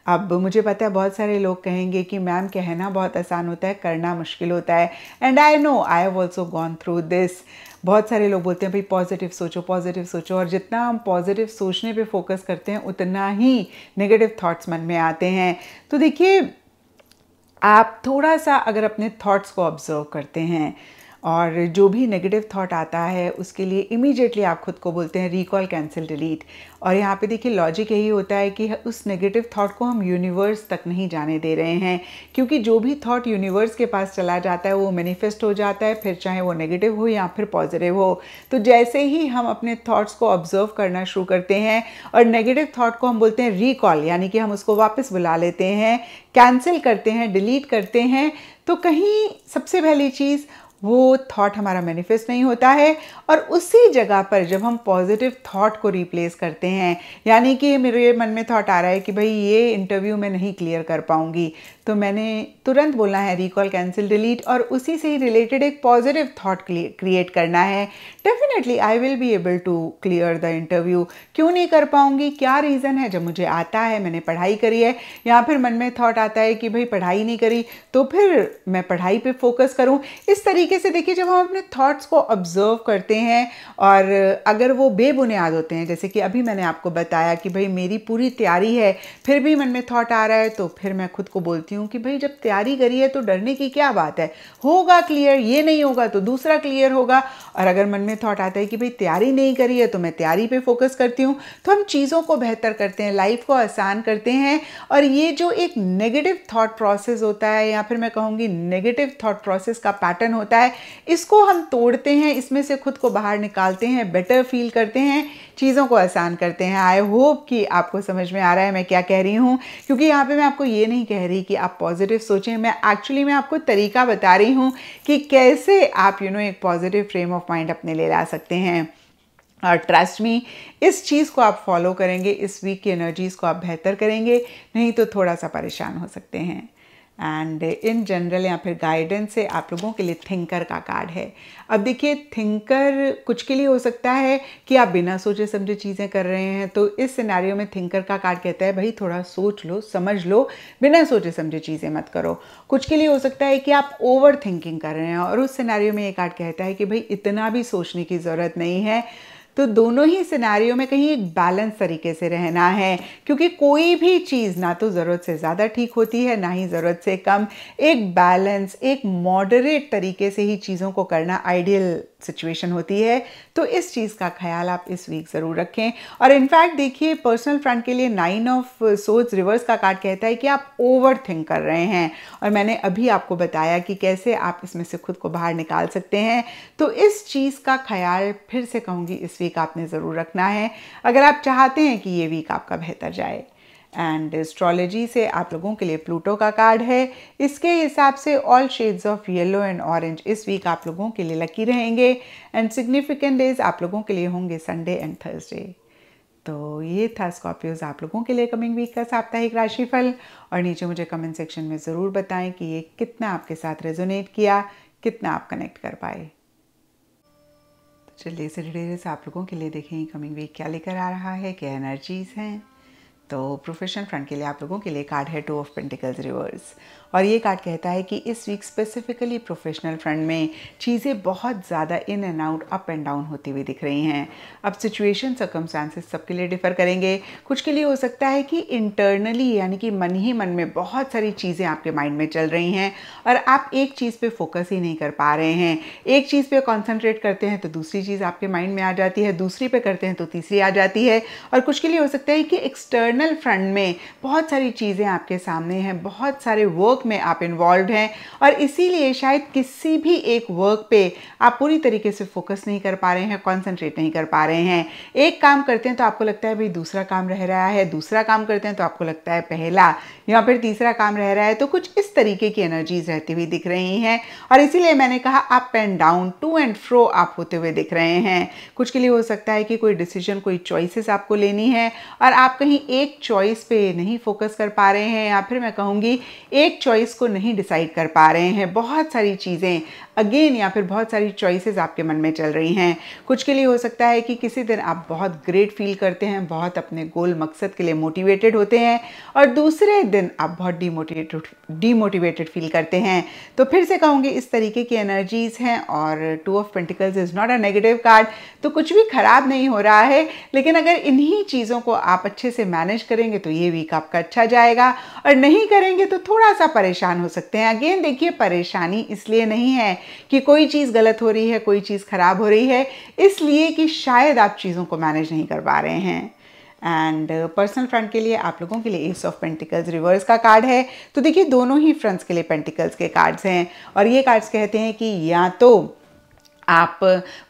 अब मुझे पता है बहुत सारे लोग कहेंगे कि मैम कहना बहुत आसान होता है करना मुश्किल होता है and I know I have also gone through this बहुत सारे लोग बोलते हैं भाई पॉजिटिव सोचो पॉजिटिव सोचो और जितना हम पॉजिटिव सोचने पे फोकस करते हैं उतना ही नेगेटिव थॉट्स मन में आते हैं तो देखिए आप थोड़ा सा अगर अपने थॉट्स को ऑब्जर्व करते हैं और जो भी नेगेटिव थॉट आता है उसके लिए इमीडिएटली आप खुद को बोलते हैं रिकॉल कैंसिल डिलीट और यहाँ पे देखिए लॉजिक यही होता है कि उस नेगेटिव थॉट को हम यूनिवर्स तक नहीं जाने दे रहे हैं क्योंकि जो भी थॉट यूनिवर्स के पास चला जाता है वो मैनिफेस्ट हो जाता है फिर चाहे वो नेगेटिव हो या फिर पॉजिटिव हो तो जैसे ही हम अपने थॉट्स को ऑब्जर्व करना शुरू करते हैं और नेगेटिव थॉट को हम बोलते हैं रिकॉल यानी कि हम उसको वापस बुला लेते हैं कैंसिल करते हैं डिलीट करते हैं तो कहीं सबसे पहली चीज़ वो थॉट हमारा मैनिफेस्ट नहीं होता है और उसी जगह पर जब हम पॉजिटिव थॉट को रिप्लेस करते हैं यानी कि मेरे मन में थॉट आ रहा है कि भाई ये इंटरव्यू मैं नहीं क्लियर कर पाऊंगी तो मैंने तुरंत बोलना है रिकॉल कैंसिल डिलीट और उसी से ही रिलेटेड एक पॉजिटिव थॉट क्रिएट करना है definitely I will be able to clear the interview क्यों नहीं कर पाऊँगी क्या रीज़न है जब मुझे आता है मैंने पढ़ाई करी है या फिर मन में थॉट आता है कि भाई पढ़ाई नहीं करी तो फिर मैं पढ़ाई पर फोकस करूँ इस तरीके तरीके से देखिए जब हम अपने थॉट्स को ऑब्ज़र्व करते हैं और अगर वो बेबुनियाद होते हैं जैसे कि अभी मैंने आपको बताया कि भाई मेरी पूरी तैयारी है फिर भी मन में थॉट आ रहा है तो फिर मैं खुद को बोलती हूँ कि भाई जब तैयारी करी है तो डरने की क्या बात है होगा क्लियर ये नहीं होगा तो दूसरा क्लियर होगा और अगर मन में थॉट आता है कि भाई तैयारी नहीं करी है तो मैं तैयारी पर फोकस करती हूँ तो हम चीज़ों को बेहतर करते हैं लाइफ को आसान करते हैं और ये जो एक नेगेटिव थाट प्रोसेस होता है या फिर मैं कहूँगी नेगेटिव थाट प्रोसेस का पैटर्न होता है है इसको हम तोड़ते हैं इसमें से खुद को बाहर निकालते हैं बेटर फील करते हैं चीज़ों को आसान करते हैं आई होप कि आपको समझ में आ रहा है मैं क्या कह रही हूँ क्योंकि यहाँ पे मैं आपको ये नहीं कह रही कि आप पॉजिटिव सोचें मैं एक्चुअली मैं आपको तरीका बता रही हूँ कि कैसे आप यू you नो know, एक पॉजिटिव फ्रेम ऑफ माइंड अपने लिए ला सकते हैं और ट्रस्ट मी इस चीज़ को आप फॉलो करेंगे इस वीक की एनर्जीज़ को आप बेहतर करेंगे नहीं तो थोड़ा सा परेशान हो सकते हैं एंड इन जनरल या फिर गाइडेंस से आप लोगों के लिए थिंकर का कार्ड है अब देखिए थिंकर कुछ के लिए हो सकता है कि आप बिना सोचे समझे चीज़ें कर रहे हैं तो इस सिनेरियो में थिंकर का कार्ड कहता है भाई थोड़ा सोच लो समझ लो बिना सोचे समझे चीज़ें मत करो कुछ के लिए हो सकता है कि आप ओवर थिंकिंग कर रहे हैं और उस सिनेरियो में ये कार्ड कहता है कि भाई इतना भी सोचने की ज़रूरत नहीं है तो दोनों ही सिनेरियो में कहीं एक बैलेंस तरीके से रहना है क्योंकि कोई भी चीज़ ना तो ज़रूरत से ज़्यादा ठीक होती है ना ही ज़रूरत से कम एक बैलेंस एक मॉडरेट तरीके से ही चीज़ों को करना आइडियल सिचुएशन होती है तो इस चीज़ का ख्याल आप इस वीक ज़रूर रखें और इनफैक्ट देखिए पर्सनल फ्रंट के लिए नाइन ऑफ सोच रिवर्स का कार्ड कहता है कि आप ओवर थिंक कर रहे हैं और मैंने अभी आपको बताया कि कैसे आप इसमें से खुद को बाहर निकाल सकते हैं तो इस चीज़ का ख्याल फिर से कहूँगी इस वीक आपने ज़रूर रखना है अगर आप चाहते हैं कि ये वीक आपका बेहतर जाए एंड एस्ट्रोलॉजी से आप लोगों के लिए प्लूटो का कार्ड है इसके हिसाब से all shades of yellow and orange इस वीक आप लोगों के लिए लकी रहेंगे एंड सिग्निफिकेंट डेज आप लोगों के लिए होंगे संडे एंड थर्सडे तो ये था स्कॉर्पियोज आप लोगों के लिए कमिंग वीक का साप्ताहिक राशिफल और नीचे मुझे कमेंट सेक्शन में ज़रूर बताएं कि ये कितना आपके साथ रेजोनेट किया कितना आप कनेक्ट कर पाए तो चलिए से आप लोगों के लिए देखें कमिंग वीक क्या लेकर आ रहा है क्या एनर्जीज हैं तो प्रोफेशनल फ्रंट के लिए आप लोगों के लिए कार्ड है टू ऑफ पेंटिकल्स रिवर्स और ये कार्ड कहता है कि इस वीक स्पेसिफिकली प्रोफेशनल फ्रंट में चीज़ें बहुत ज़्यादा in and out up and down होती हुई दिख रही हैं अब सिचुएशन सर्कमस्टांसेस सबके लिए डिफर करेंगे कुछ के लिए हो सकता है कि इंटरनली यानी कि मन ही मन में बहुत सारी चीज़ें आपके माइंड में चल रही हैं और आप एक चीज़ पर फोकस ही नहीं कर पा रहे हैं एक चीज़ पर कॉन्सनट्रेट करते हैं तो दूसरी चीज़ आपके माइंड में आ जाती है दूसरी पर करते हैं तो तीसरी आ जाती है और कुछ के लिए हो सकता है कि एक्सटर्नल फ्रंट में बहुत सारी चीज़ें आपके सामने हैं बहुत सारे वर्क वर्क में आप इन्वॉल्व हैं और इसीलिए शायद किसी भी एक वर्क पे आप पूरी तरीके से फोकस नहीं कर पा रहे हैं कॉन्सेंट्रेट नहीं कर पा रहे हैं एक काम करते हैं तो आपको लगता है भाई दूसरा काम रह रहा है दूसरा काम करते हैं तो आपको लगता है पहला या फिर तीसरा काम रह रहा है तो कुछ इस तरीके की एनर्जीज रहती हुई दिख रही हैं और इसीलिए मैंने कहा up and down to and fro आप होते हुए दिख रहे हैं कुछ के लिए हो सकता है कि कोई डिसीजन कोई चॉइसेस आपको लेनी है और आप कहीं एक चॉइस पे नहीं फोकस कर पा रहे हैं या फिर मैं कहूँगी एक चॉइस को नहीं डिसाइड कर पा रहे हैं बहुत सारी चीज़ें अगेन या फिर बहुत सारी चॉइसेस आपके मन में चल रही हैं कुछ के लिए हो सकता है कि किसी दिन आप बहुत ग्रेट फील करते हैं बहुत अपने गोल मकसद के लिए मोटिवेटेड होते हैं और दूसरे दिन आप बहुत डीमोटिवेटेड डीमोटिवेटेड फील करते हैं तो फिर से कहूँगी इस तरीके की एनर्जीज हैं और two of pentacles is not a negative card तो कुछ भी ख़राब नहीं हो रहा है लेकिन अगर इन्हीं चीज़ों को आप अच्छे से मैनेज करेंगे तो ये वीक आपका अच्छा जाएगा और नहीं करेंगे तो थोड़ा सा परेशान हो सकते हैं अगेन देखिए परेशानी इसलिए नहीं है कि कोई चीज़ गलत हो रही है कोई चीज़ ख़राब हो रही है इसलिए कि शायद आप चीज़ों को मैनेज नहीं कर पा रहे हैं एंड पर्सनल फ्रंट के लिए आप लोगों के लिए एस ऑफ पेंटिकल्स रिवर्स का कार्ड है तो देखिए दोनों ही फ्रंट्स के लिए पेंटिकल्स के कार्ड्स हैं और ये कार्ड्स कहते हैं कि या तो आप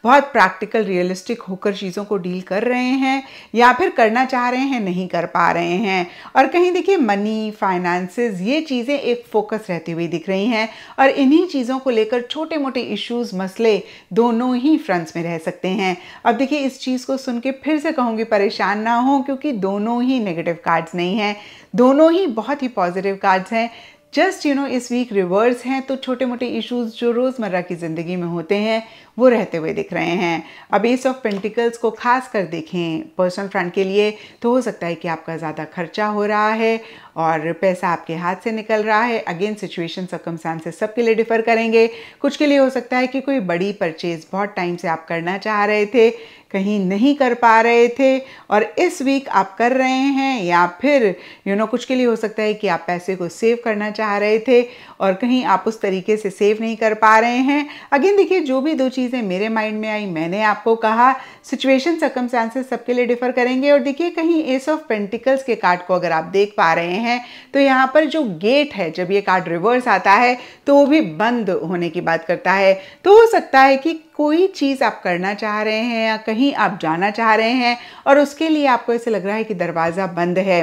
बहुत प्रैक्टिकल रियलिस्टिक होकर चीज़ों को डील कर रहे हैं या फिर करना चाह रहे हैं नहीं कर पा रहे हैं और कहीं देखिए मनी फाइनेंसेस ये चीज़ें एक फोकस रहती हुई दिख रही हैं और इन्हीं चीज़ों को लेकर छोटे मोटे इश्यूज मसले दोनों ही फ्रंट्स में रह सकते हैं अब देखिए इस चीज़ को सुन के फिर से कहूँगी परेशान ना हो क्योंकि दोनों ही नेगेटिव कार्ड्स नहीं हैं दोनों ही बहुत ही पॉजिटिव कार्ड्स हैं जस्ट यू नो इस वीक रिवर्स हैं तो छोटे मोटे इश्यूज जो रोज़मर्रा की ज़िंदगी में होते हैं वो रहते हुए दिख रहे हैं अब एस ऑफ पेंटिकल्स को खास कर देखें पर्सनल फ्रंट के लिए तो हो सकता है कि आपका ज़्यादा खर्चा हो रहा है और पैसा आपके हाथ से निकल रहा है अगेन सिचुएशन से सबके लिए डिफ़र करेंगे कुछ के लिए हो सकता है कि कोई बड़ी परचेज़ बहुत टाइम से आप करना चाह रहे थे कहीं नहीं कर पा रहे थे और इस वीक आप कर रहे हैं या फिर यू you नो know, कुछ के लिए हो सकता है कि आप पैसे को सेव करना चाह रहे थे और कहीं आप उस तरीके से सेव नहीं कर पा रहे हैं अगेन देखिए जो भी दो चीज़ चीज़ें मेरे माइंड में आई मैंने आपको कहा सिचुएशन सर्कमस्टांसेस सबके लिए डिफर करेंगे और देखिए कहीं एस ऑफ पेंटिकल्स के कार्ड को अगर आप देख पा रहे हैं तो यहाँ पर जो गेट है जब ये कार्ड रिवर्स आता है तो वो भी बंद होने की बात करता है तो हो सकता है कि कोई चीज़ आप करना चाह रहे हैं या कहीं आप जाना चाह रहे हैं और उसके लिए आपको ऐसे लग रहा है कि दरवाज़ा बंद है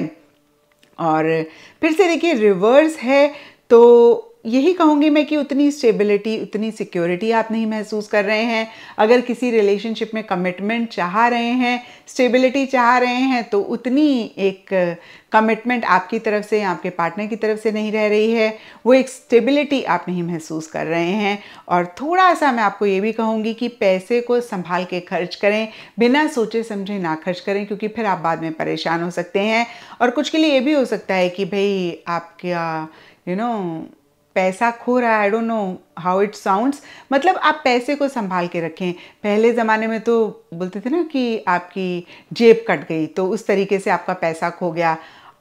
और फिर से देखिए रिवर्स है तो यही कहूँगी मैं कि उतनी स्टेबिलिटी उतनी सिक्योरिटी आप नहीं महसूस कर रहे हैं अगर किसी रिलेशनशिप में कमिटमेंट चाह रहे हैं स्टेबिलिटी चाह रहे हैं तो उतनी एक कमिटमेंट uh, आपकी तरफ से आपके पार्टनर की तरफ से नहीं रह रही है वो एक स्टेबिलिटी आप नहीं महसूस कर रहे हैं और थोड़ा सा मैं आपको ये भी कहूँगी कि पैसे को संभाल के खर्च करें बिना सोचे समझे ना खर्च करें क्योंकि फिर आप बाद में परेशान हो सकते हैं और कुछ के लिए ये भी हो सकता है कि भाई आपका यू नो पैसा खो रहा है I don't know how it sounds मतलब आप पैसे को संभाल के रखें पहले ज़माने में तो बोलते थे ना कि आपकी जेब कट गई तो उस तरीके से आपका पैसा खो गया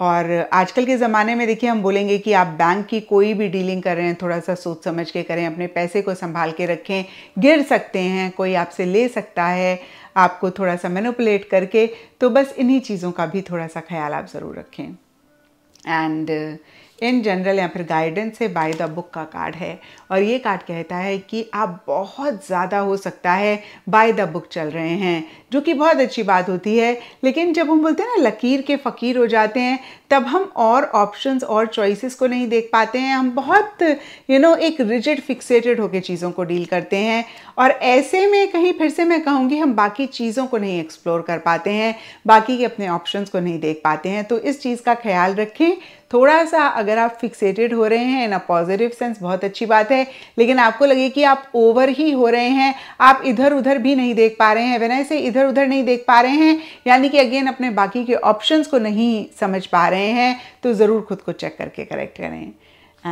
और आजकल के ज़माने में देखिए हम बोलेंगे कि आप बैंक की कोई भी डीलिंग कर रहे हैं थोड़ा सा सोच समझ के करें अपने पैसे को संभाल के रखें गिर सकते हैं कोई आपसे ले सकता है आपको थोड़ा सा मैनुपलेट करके तो बस इन्हीं चीज़ों का भी थोड़ा सा ख्याल आप ज़रूर रखें एंड uh, इन जनरल या फिर गाइडेंस से बाय द बुक का कार्ड है और ये कार्ड कहता है कि आप बहुत ज़्यादा हो सकता है बाय द बुक चल रहे हैं जो कि बहुत अच्छी बात होती है लेकिन जब हम बोलते हैं ना लकीर के फ़कीर हो जाते हैं तब हम और ऑप्शंस और चॉइसेस को नहीं देख पाते हैं हम बहुत यू you नो know, एक रिजिड फिक्सेटेड होकर चीज़ों को डील करते हैं और ऐसे में कहीं फिर से मैं कहूँगी हम बाकी चीज़ों को नहीं एक्सप्लोर कर पाते हैं बाकी के अपने ऑप्शंस को नहीं देख पाते हैं तो इस चीज़ का ख्याल रखें थोड़ा सा अगर आप फिक्सेटेड हो रहे हैं इन अ पॉजिटिव सेंस बहुत अच्छी बात है है लेकिन आपको लगे कि आप ओवर ही हो रहे हैं आप इधर उधर भी नहीं देख पा रहे हैं वेन ऐसे इधर उधर नहीं देख पा रहे हैं यानी कि अगेन अपने बाकी के ऑप्शंस को नहीं समझ पा रहे हैं तो ज़रूर खुद को चेक करके करेक्ट करें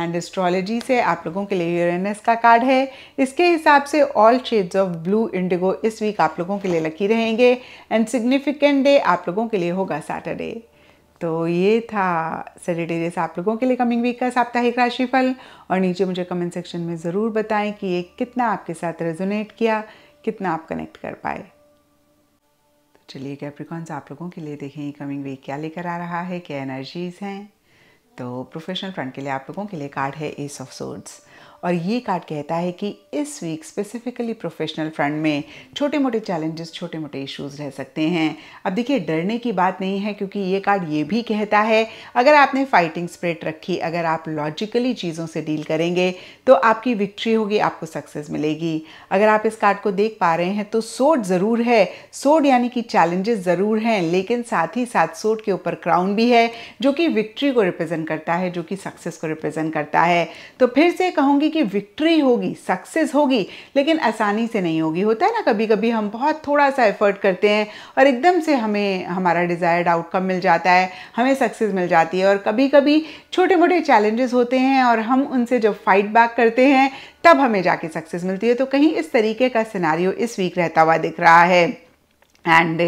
एंड एस्ट्रोलॉजी से आप लोगों के लिए यूरेनस का कार्ड है इसके हिसाब से all shades of blue indigo इस वीक आप लोगों के लिए लकी रहेंगे एंड सिग्निफिकेंट डे आप लोगों के लिए होगा सैटरडे तो ये था सेजिटेरियस आप लोगों के लिए कमिंग वीक का साप्ताहिक राशिफल और नीचे मुझे कमेंट सेक्शन में ज़रूर बताएं कि ये कितना आपके साथ रेजोनेट किया कितना आप कनेक्ट कर पाए तो चलिए कैप्रिकॉन्स आप लोगों के लिए देखें कमिंग वीक क्या लेकर आ रहा है क्या एनर्जीज हैं तो प्रोफेशनल फ्रंट के लिए आप लोगों के लिए कार्ड है एस ऑफ सोर्ट्स और ये कार्ड कहता है कि इस वीक स्पेसिफिकली प्रोफेशनल फ्रंट में छोटे मोटे चैलेंजेस छोटे मोटे इश्यूज रह सकते हैं अब देखिए डरने की बात नहीं है क्योंकि ये कार्ड ये भी कहता है अगर आपने फाइटिंग स्प्रिट रखी अगर आप लॉजिकली चीज़ों से डील करेंगे तो आपकी विक्ट्री होगी आपको सक्सेस मिलेगी अगर आप इस कार्ड को देख पा रहे हैं तो सोड ज़रूर है सोड यानी कि चैलेंजेस ज़रूर हैं लेकिन साथ ही साथ सोट के ऊपर क्राउन भी है जो कि विक्ट्री को रिप्रेजेंट करता है जो कि सक्सेस को रिप्रेजेंट करता है तो फिर से कहूँगी की विक्ट्री होगी सक्सेस होगी लेकिन आसानी से नहीं होगी होता है ना कभी कभी हम बहुत थोड़ा सा एफर्ट करते हैं और एकदम से हमें हमारा डिज़ायर्ड आउटकम मिल जाता है हमें सक्सेस मिल जाती है और कभी कभी छोटे मोटे चैलेंजेस होते हैं और हम उनसे जब फाइट बैक करते हैं तब हमें जाके सक्सेस मिलती है तो कहीं इस तरीके का सिनारियो इस वीक रहता हुआ दिख रहा है एंड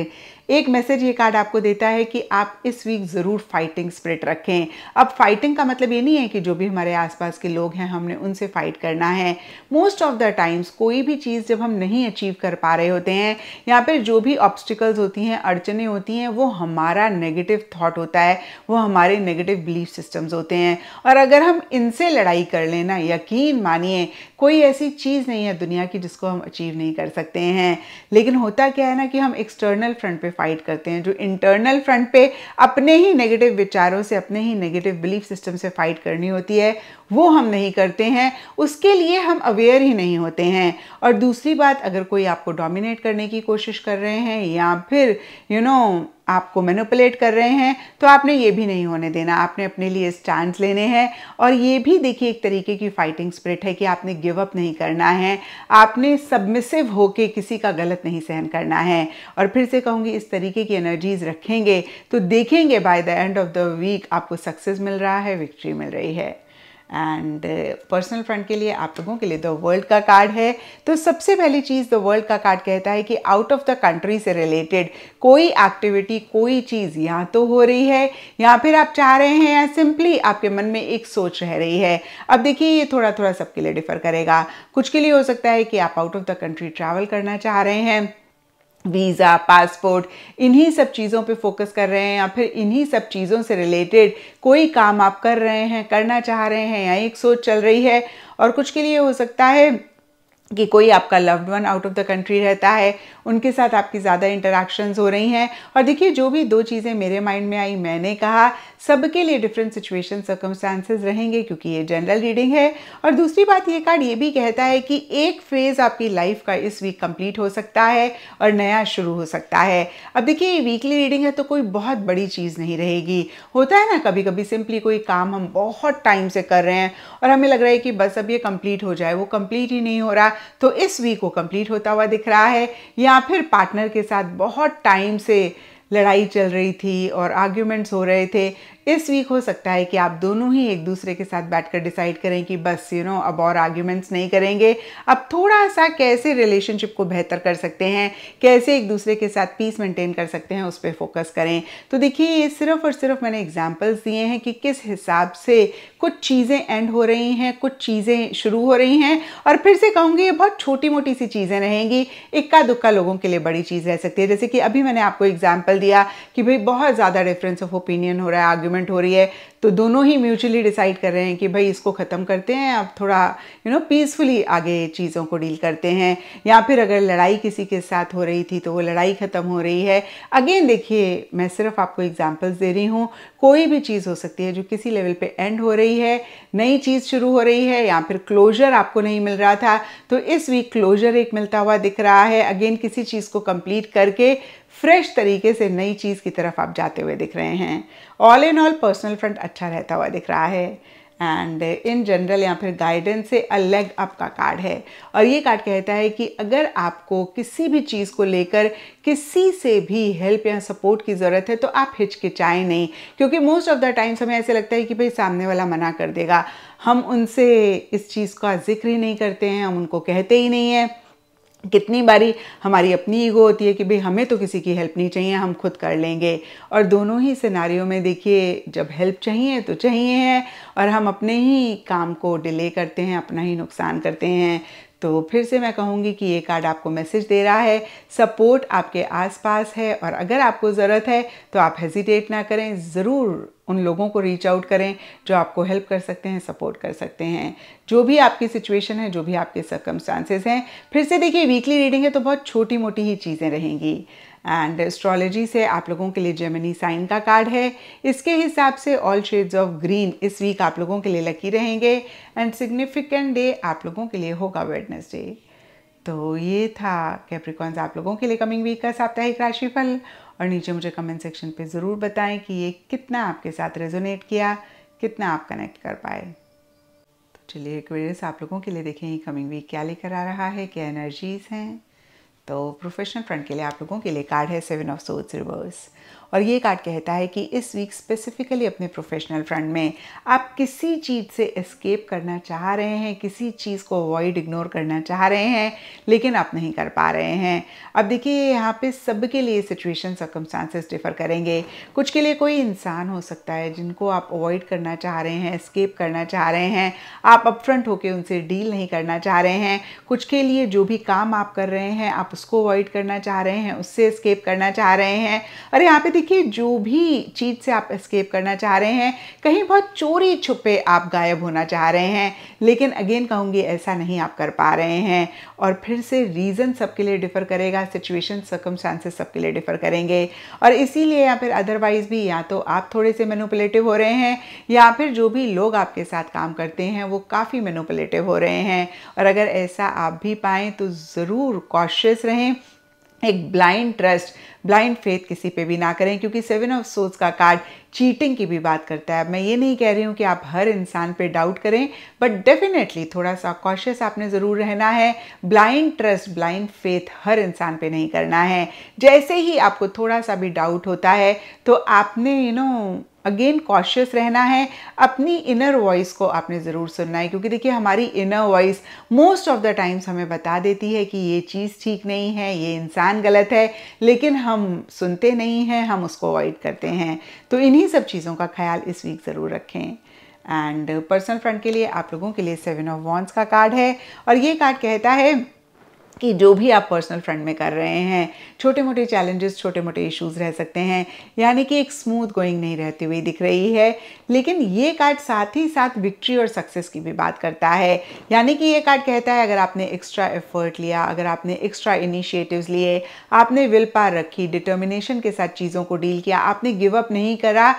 एक मैसेज ये कार्ड आपको देता है कि आप इस वीक ज़रूर फाइटिंग स्प्रिट रखें अब फाइटिंग का मतलब ये नहीं है कि जो भी हमारे आसपास के लोग हैं हमने उनसे फाइट करना है मोस्ट ऑफ द टाइम्स कोई भी चीज़ जब हम नहीं अचीव कर पा रहे होते हैं या फिर जो भी ऑब्स्टिकल्स होती हैं अड़चने होती हैं वो हमारा नेगेटिव थाट होता है वो हमारे नेगेटिव बिलीफ सिस्टम्स होते हैं और अगर हम इनसे लड़ाई कर लेना यकीन मानिए कोई ऐसी चीज़ नहीं है दुनिया की जिसको हम अचीव नहीं कर सकते हैं लेकिन होता क्या है ना कि हम एक्सटर्नल फ्रंट पे फाइट करते हैं जो इंटरनल फ्रंट पे अपने ही नेगेटिव विचारों से अपने ही नेगेटिव बिलीफ सिस्टम से फाइट करनी होती है वो हम नहीं करते हैं उसके लिए हम अवेयर ही नहीं होते हैं और दूसरी बात अगर कोई आपको डोमिनेट करने की कोशिश कर रहे हैं या फिर यू you नो know, आपको मैनुपलेट कर रहे हैं तो आपने ये भी नहीं होने देना आपने अपने लिए स्टैंड लेने हैं और ये भी देखिए एक तरीके की फाइटिंग स्प्रिट है कि आपने गिव अप नहीं करना है आपने सबमिसिव होके किसी का गलत नहीं सहन करना है और फिर से कहूँगी इस तरीके की एनर्जीज रखेंगे तो देखेंगे by the end of the week आपको सक्सेस मिल रहा है विक्ट्री मिल रही है एंड पर्सनल फ्रंट के लिए आप लोगों के लिए द वर्ल्ड का कार्ड है तो सबसे पहली चीज़ द वर्ल्ड का कार्ड कहता है कि आउट ऑफ द कंट्री से रिलेटेड कोई एक्टिविटी कोई चीज़ यहाँ तो हो रही है या फिर आप चाह रहे हैं या सिंपली आपके मन में एक सोच रह रही है अब देखिए ये थोड़ा थोड़ा सबके लिए डिफर करेगा कुछ के लिए हो सकता है कि आप out of the country travel करना चाह रहे हैं वीज़ा पासपोर्ट इन्हीं सब चीज़ों पे फोकस कर रहे हैं या फिर इन्हीं सब चीज़ों से रिलेटेड कोई काम आप कर रहे हैं करना चाह रहे हैं या एक सोच चल रही है और कुछ के लिए हो सकता है कि कोई आपका loved one out of the country रहता है उनके साथ आपकी ज़्यादा इंटरेक्शंस हो रही हैं और देखिए जो भी दो चीज़ें मेरे माइंड में आई मैंने कहा सबके लिए डिफरेंट सिचुएशन सर्कमस्टांसेस रहेंगे क्योंकि ये जनरल रीडिंग है और दूसरी बात ये कार्ड ये भी कहता है कि एक फेज़ आपकी लाइफ का इस वीक कंप्लीट हो सकता है और नया शुरू हो सकता है अब देखिए ये वीकली रीडिंग है तो कोई बहुत बड़ी चीज़ नहीं रहेगी होता है ना कभी कभी सिंपली कोई काम हम बहुत टाइम से कर रहे हैं और हमें लग रहा है कि बस अब ये कम्प्लीट हो जाए वो कम्प्लीट ही नहीं हो रहा तो इस वीक को कंप्लीट होता हुआ दिख रहा है या फिर पार्टनर के साथ बहुत टाइम से लड़ाई चल रही थी और आर्ग्यूमेंट्स हो रहे थे इस वीक हो सकता है कि आप दोनों ही एक दूसरे के साथ बैठकर डिसाइड करें कि बस यू you नो know, अब और आर्ग्यूमेंट्स नहीं करेंगे अब थोड़ा सा कैसे रिलेशनशिप को बेहतर कर सकते हैं कैसे एक दूसरे के साथ पीस मेंटेन कर सकते हैं उस पर फोकस करें तो देखिए ये सिर्फ और सिर्फ मैंने एग्जाम्पल्स दिए हैं कि किस हिसाब से कुछ चीज़ें एंड हो रही हैं कुछ चीज़ें शुरू हो रही हैं और फिर से कहूँगी ये बहुत छोटी मोटी सी चीज़ें रहेंगी इक्का दुक्का लोगों के लिए बड़ी चीज़ रह सकती है जैसे कि अभी मैंने आपको एग्जाम्पल दिया कि भाई बहुत ज़्यादा डिफरेंस ऑफ ओपिनियन हो रहा है आर्ग्यूमेंट गवर्नमेंट हो रही है तो दोनों ही म्यूचुअली डिसाइड कर रहे हैं कि भाई इसको ख़त्म करते हैं अब थोड़ा यू नो पीसफुली आगे चीज़ों को डील करते हैं या फिर अगर लड़ाई किसी के साथ हो रही थी तो वो लड़ाई ख़त्म हो रही है अगेन देखिए मैं सिर्फ आपको एग्जाम्पल्स दे रही हूँ कोई भी चीज़ हो सकती है जो किसी लेवल पे एंड हो रही है नई चीज़ शुरू हो रही है या फिर क्लोजर आपको नहीं मिल रहा था तो इस वीक क्लोजर एक मिलता हुआ दिख रहा है अगेन किसी चीज़ को कंप्लीट करके फ्रेश तरीके से नई चीज़ की तरफ आप जाते हुए दिख रहे हैं all in all personal front अच्छा रहता हुआ दिख रहा है एंड इन जनरल या फिर गाइडेंस से अलग आपका कार्ड है और ये कार्ड कहता है कि अगर आपको किसी भी चीज़ को लेकर किसी से भी हेल्प या सपोर्ट की ज़रूरत है तो आप हिचकिचाएं नहीं क्योंकि मोस्ट ऑफ द टाइम्स हमें ऐसे लगता है कि भाई सामने वाला मना कर देगा हम उनसे इस चीज़ का जिक्र ही नहीं करते हैं हम उनको कहते ही नहीं हैं कितनी बारी हमारी अपनी ईगो होती है कि भाई हमें तो किसी की हेल्प नहीं चाहिए हम खुद कर लेंगे और दोनों ही सिनारियों में देखिए जब हेल्प चाहिए तो चाहिए है और हम अपने ही काम को डिले करते हैं अपना ही नुकसान करते हैं तो फिर से मैं कहूँगी कि ये कार्ड आपको मैसेज दे रहा है सपोर्ट आपके आसपास है और अगर आपको ज़रूरत है तो आप हेजिटेट ना करें ज़रूर उन लोगों को रीच आउट करें जो आपको हेल्प कर सकते हैं सपोर्ट कर सकते हैं जो भी आपकी सिचुएशन है जो भी आपके सर्कमस्टांसेस हैं फिर से देखिए वीकली रीडिंग है तो बहुत छोटी मोटी ही चीज़ें रहेंगी एंड एस्ट्रोलॉजी से आप लोगों के लिए जेमिनी साइन का कार्ड है इसके हिसाब से ऑल शेड्स ऑफ ग्रीन इस वीक आप लोगों के लिए लकी रहेंगे एंड सिग्निफिकेंट डे आप लोगों के लिए होगा वेडनेसडे तो ये था कैप्रिकॉन्स आप लोगों के लिए कमिंग वीक का साप्ताहिक राशिफल और नीचे मुझे कमेंट सेक्शन पे ज़रूर बताएं कि ये कितना आपके साथ रेजोनेट किया कितना आप कनेक्ट कर पाए तो चलिए एक्वेरियस आप लोगों के लिए देखें कमिंग वीक क्या लेकर आ रहा है क्या एनर्जीज़ हैं तो प्रोफेशनल फ्रंट के लिए आप लोगों के लिए कार्ड है सेवन ऑफ सोट्स रिवर्स और ये कार्ड कहता है कि इस वीक स्पेसिफिकली अपने प्रोफेशनल फ्रंट में आप किसी चीज़ से एस्केप करना चाह रहे हैं किसी चीज़ को अवॉइड इग्नोर करना चाह रहे हैं लेकिन आप नहीं कर पा रहे हैं अब देखिए यहाँ पे सबके लिए सिचुएशन सर्कमस्टांसेस डिफर करेंगे कुछ के लिए कोई इंसान हो सकता है जिनको आप अवॉइड करना चाह रहे हैं एस्केप करना चाह रहे हैं आप अप फ्रंट होकर उनसे डील नहीं करना चाह रहे हैं कुछ के लिए जो भी काम आप कर रहे हैं आप उसको अवॉइड करना चाह रहे हैं उससे एस्केप करना चाह रहे हैं और यहाँ पे देखिए जो भी चीज़ से आप एस्केप करना चाह रहे हैं कहीं बहुत चोरी छुपे आप गायब होना चाह रहे हैं लेकिन अगेन कहूँगी ऐसा नहीं आप कर पा रहे हैं और फिर से रीज़न सबके लिए डिफ़र करेगा सिचुएशन सर्कमस्टांसेस सबके लिए डिफ़र करेंगे और इसीलिए या फिर अदरवाइज़ भी या तो आप थोड़े से मेनोपलेटिव हो रहे हैं या फिर जो भी लोग आपके साथ काम करते हैं वो काफ़ी मैनुपलेटिव हो रहे हैं और अगर ऐसा आप भी पाएँ तो ज़रूर कॉशियस रहें एक ब्लाइंड ट्रस्ट ब्लाइंड फेथ किसी पे भी ना करें क्योंकि सेवन ऑफ सोर्स का कार्ड चीटिंग की भी बात करता है मैं ये नहीं कह रही हूँ कि आप हर इंसान पे डाउट करें बट डेफिनेटली थोड़ा सा कॉशियस आपने ज़रूर रहना है ब्लाइंड ट्रस्ट ब्लाइंड फेथ हर इंसान पे नहीं करना है जैसे ही आपको थोड़ा सा भी डाउट होता है तो आपने you you know know, again cautious रहना है अपनी इनर वॉइस को आपने ज़रूर सुनना है क्योंकि देखिए हमारी inner voice most of the times हमें बता देती है कि ये चीज़ ठीक नहीं है ये इंसान गलत है लेकिन हम सुनते नहीं हैं हम उसको अवॉइड करते हैं तो इन्हीं सब चीज़ों का ख्याल इस वीक ज़रूर रखें एंड पर्सनल फ्रंट के लिए आप लोगों के लिए सेवन ऑफ वॉन्स का कार्ड है और ये कार्ड कहता है कि जो भी आप पर्सनल फ्रंट में कर रहे हैं छोटे मोटे चैलेंजेस छोटे मोटे इश्यूज रह सकते हैं यानी कि एक स्मूथ गोइंग नहीं रहती हुई दिख रही है लेकिन ये कार्ड साथ ही साथ विक्ट्री और सक्सेस की भी बात करता है यानी कि ये कार्ड कहता है अगर आपने एक्स्ट्रा एफर्ट लिया अगर आपने एक्स्ट्रा इनिशिएटिव लिए आपने विल पार रखी डिटर्मिनेशन के साथ चीज़ों को डील किया आपने गिव अप नहीं करा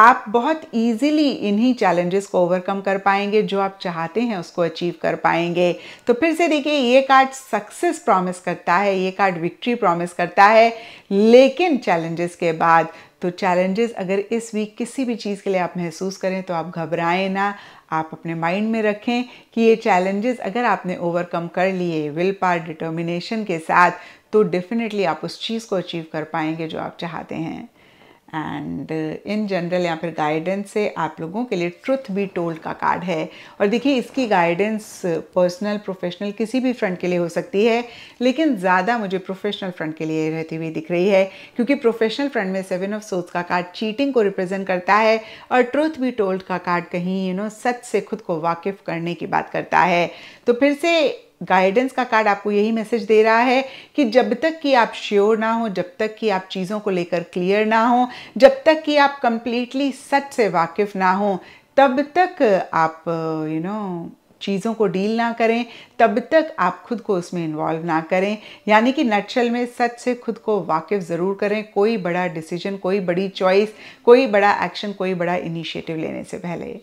आप बहुत इजीली इन्हीं चैलेंजेस को ओवरकम कर पाएंगे जो आप चाहते हैं उसको अचीव कर पाएंगे तो फिर से देखिए ये कार्ड सक्सेस प्रॉमिस करता है ये कार्ड विक्ट्री प्रॉमिस करता है लेकिन चैलेंजेस के बाद तो चैलेंजेस अगर इस वीक किसी भी चीज़ के लिए आप महसूस करें तो आप घबराएं ना आप अपने माइंड में रखें कि ये चैलेंजेस अगर आपने ओवरकम कर लिए विल पार डिटर्मिनेशन के साथ तो डेफिनेटली आप उस चीज़ को अचीव कर पाएंगे जो आप चाहते हैं एंड इन जनरल या फिर गाइडेंस से आप लोगों के लिए ट्रुथ बी टोल्ड का कार्ड है और देखिए इसकी गाइडेंस पर्सनल प्रोफेशनल किसी भी फ्रंट के लिए हो सकती है लेकिन ज़्यादा मुझे प्रोफेशनल फ्रंट के लिए रहती हुई दिख रही है क्योंकि प्रोफेशनल फ्रंट में सेवन ऑफ सोच का कार्ड चीटिंग को रिप्रेजेंट करता है और ट्रुथ बी टोल्ड का कार्ड कहीं यू नो सच से खुद को वाकिफ करने की बात करता है तो फिर से गाइडेंस का कार्ड आपको यही मैसेज दे रहा है कि जब तक कि आप श्योर ना हो जब तक कि आप चीज़ों को लेकर क्लियर ना हो जब तक कि आप कंप्लीटली सच से वाकिफ ना हो तब तक आप यू you नो know, चीज़ों को डील ना करें तब तक आप खुद को उसमें इन्वॉल्व ना करें यानी कि नटशल में सच से खुद को वाकिफ ज़रूर करें कोई बड़ा डिसीजन कोई बड़ी चॉइस कोई बड़ा एक्शन कोई बड़ा इनिशिएटिव लेने से पहले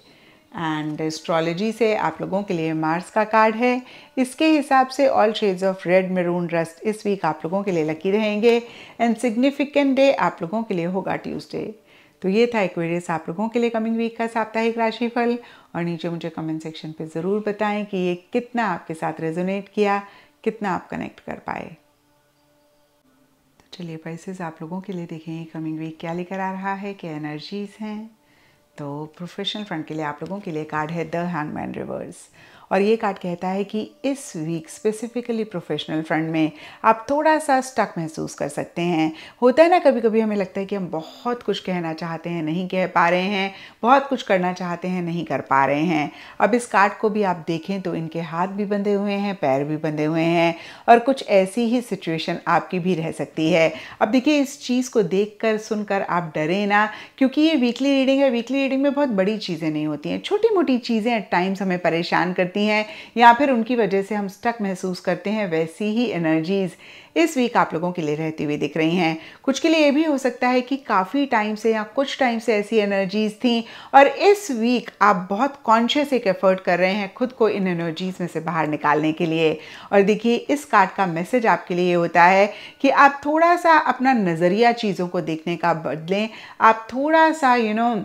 एंड एस्ट्रोलॉजी से आप लोगों के लिए मार्स का कार्ड है इसके हिसाब से all shades of red maroon rust इस वीक आप लोगों के लिए लकी रहेंगे एंड सिग्निफिकेंट डे आप लोगों के लिए होगा ट्यूसडे तो ये था एक्वेरियस आप लोगों के लिए कमिंग वीक का साप्ताहिक राशिफल और नीचे मुझे कमेंट सेक्शन पे ज़रूर बताएं कि ये कितना आपके साथ रेजोनेट किया कितना आप कनेक्ट कर पाए तो चलिए पैसेज आप लोगों के लिए देखें कमिंग वीक क्या लेकर आ रहा है क्या एनर्जीज़ हैं तो प्रोफेशनल फ्रंट के लिए आप लोगों के लिए कार्ड है द हैंगमैन रिवर्स और ये कार्ड कहता है कि इस वीक स्पेसिफिकली प्रोफेशनल फ्रंट में आप थोड़ा सा स्टक महसूस कर सकते हैं होता है ना कभी कभी हमें लगता है कि हम बहुत कुछ कहना चाहते हैं नहीं कह पा रहे हैं बहुत कुछ करना चाहते हैं नहीं कर पा रहे हैं अब इस कार्ड को भी आप देखें तो इनके हाथ भी बंधे हुए हैं पैर भी बंधे हुए हैं और कुछ ऐसी ही सिचुएशन आपकी भी रह सकती है अब देखिए इस चीज़ को देख कर सुनकर आप डरे ना क्योंकि ये वीकली रीडिंग है वीकली रीडिंग में बहुत बड़ी चीज़ें नहीं होती हैं छोटी मोटी चीज़ें एट टाइम्स हमें परेशान करती सकती हैं या फिर उनकी वजह से हम स्टक महसूस करते हैं वैसी ही एनर्जीज़ इस वीक आप लोगों के लिए रहती हुई दिख रही हैं कुछ के लिए ये भी हो सकता है कि काफ़ी टाइम से या कुछ टाइम से ऐसी एनर्जीज़ थी और इस वीक आप बहुत कॉन्शियस एक एफर्ट कर रहे हैं खुद को इन एनर्जीज़ में से बाहर निकालने के लिए और देखिए इस कार्ड का मैसेज आपके लिए होता है कि आप थोड़ा सा अपना नज़रिया चीज़ों को देखने का बदलें आप थोड़ा सा यू you नो know,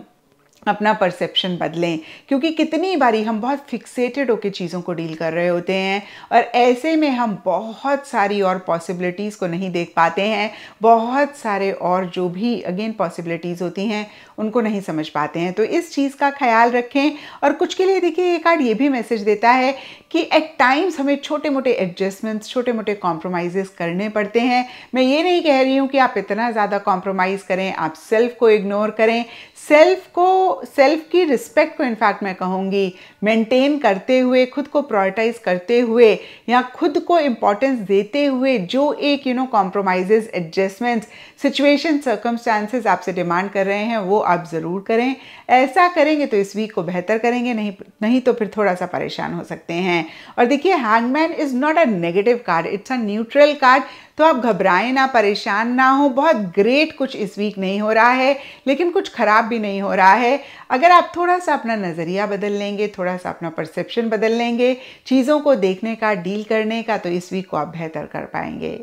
अपना परसेप्शन बदलें क्योंकि कितनी बारी हम बहुत फिक्सेटेड होकर चीज़ों को डील कर रहे होते हैं और ऐसे में हम बहुत सारी और पॉसिबिलिटीज़ को नहीं देख पाते हैं बहुत सारे और जो भी अगेन पॉसिबिलिटीज़ होती हैं उनको नहीं समझ पाते हैं तो इस चीज़ का ख्याल रखें और कुछ के लिए देखिए ये कार्ड ये भी मैसेज देता है कि एट टाइम्स हमें छोटे मोटे एडजस्टमेंट्स छोटे मोटे कॉम्प्रोमाइज़ करने पड़ते हैं मैं ये नहीं कह रही हूँ कि आप इतना ज़्यादा कॉम्प्रोमाइज़ करें आप सेल्फ को इग्नोर करें सेल्फ को सेल्फ की रिस्पेक्ट को इनफैक्ट मैं कहूँगी मेंटेन करते हुए खुद को प्रायोरिटाइज करते हुए या खुद को इम्पोर्टेंस देते हुए जो एक you know compromises adjustments situation circumstances आपसे डिमांड कर रहे हैं वो आप ज़रूर करें ऐसा करेंगे तो इस वीक को बेहतर करेंगे नहीं नहीं तो फिर थोड़ा सा परेशान हो सकते हैं और देखिए hangman is not a negative card it's a neutral card तो आप घबराएं ना परेशान ना हो बहुत ग्रेट कुछ इस वीक नहीं हो रहा है लेकिन कुछ ख़राब भी नहीं हो रहा है अगर आप थोड़ा सा अपना नज़रिया बदल लेंगे थोड़ा सा अपना परसेप्शन बदल लेंगे चीज़ों को देखने का डील करने का तो इस वीक को आप बेहतर कर पाएंगे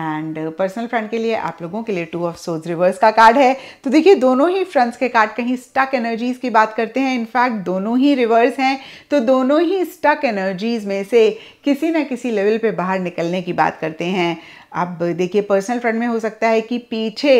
एंड पर्सनल फ्रेंड के लिए आप लोगों के लिए टू ऑफ सोज रिवर्स का कार्ड है तो देखिए दोनों ही फ्रंट्स के कार्ड कहीं स्टक एनर्जीज की बात करते हैं इनफैक्ट दोनों ही रिवर्स हैं तो दोनों ही स्टक एनर्जीज में से किसी ना किसी लेवल पे बाहर निकलने की बात करते हैं आप देखिए पर्सनल फ्रेंड में हो सकता है कि पीछे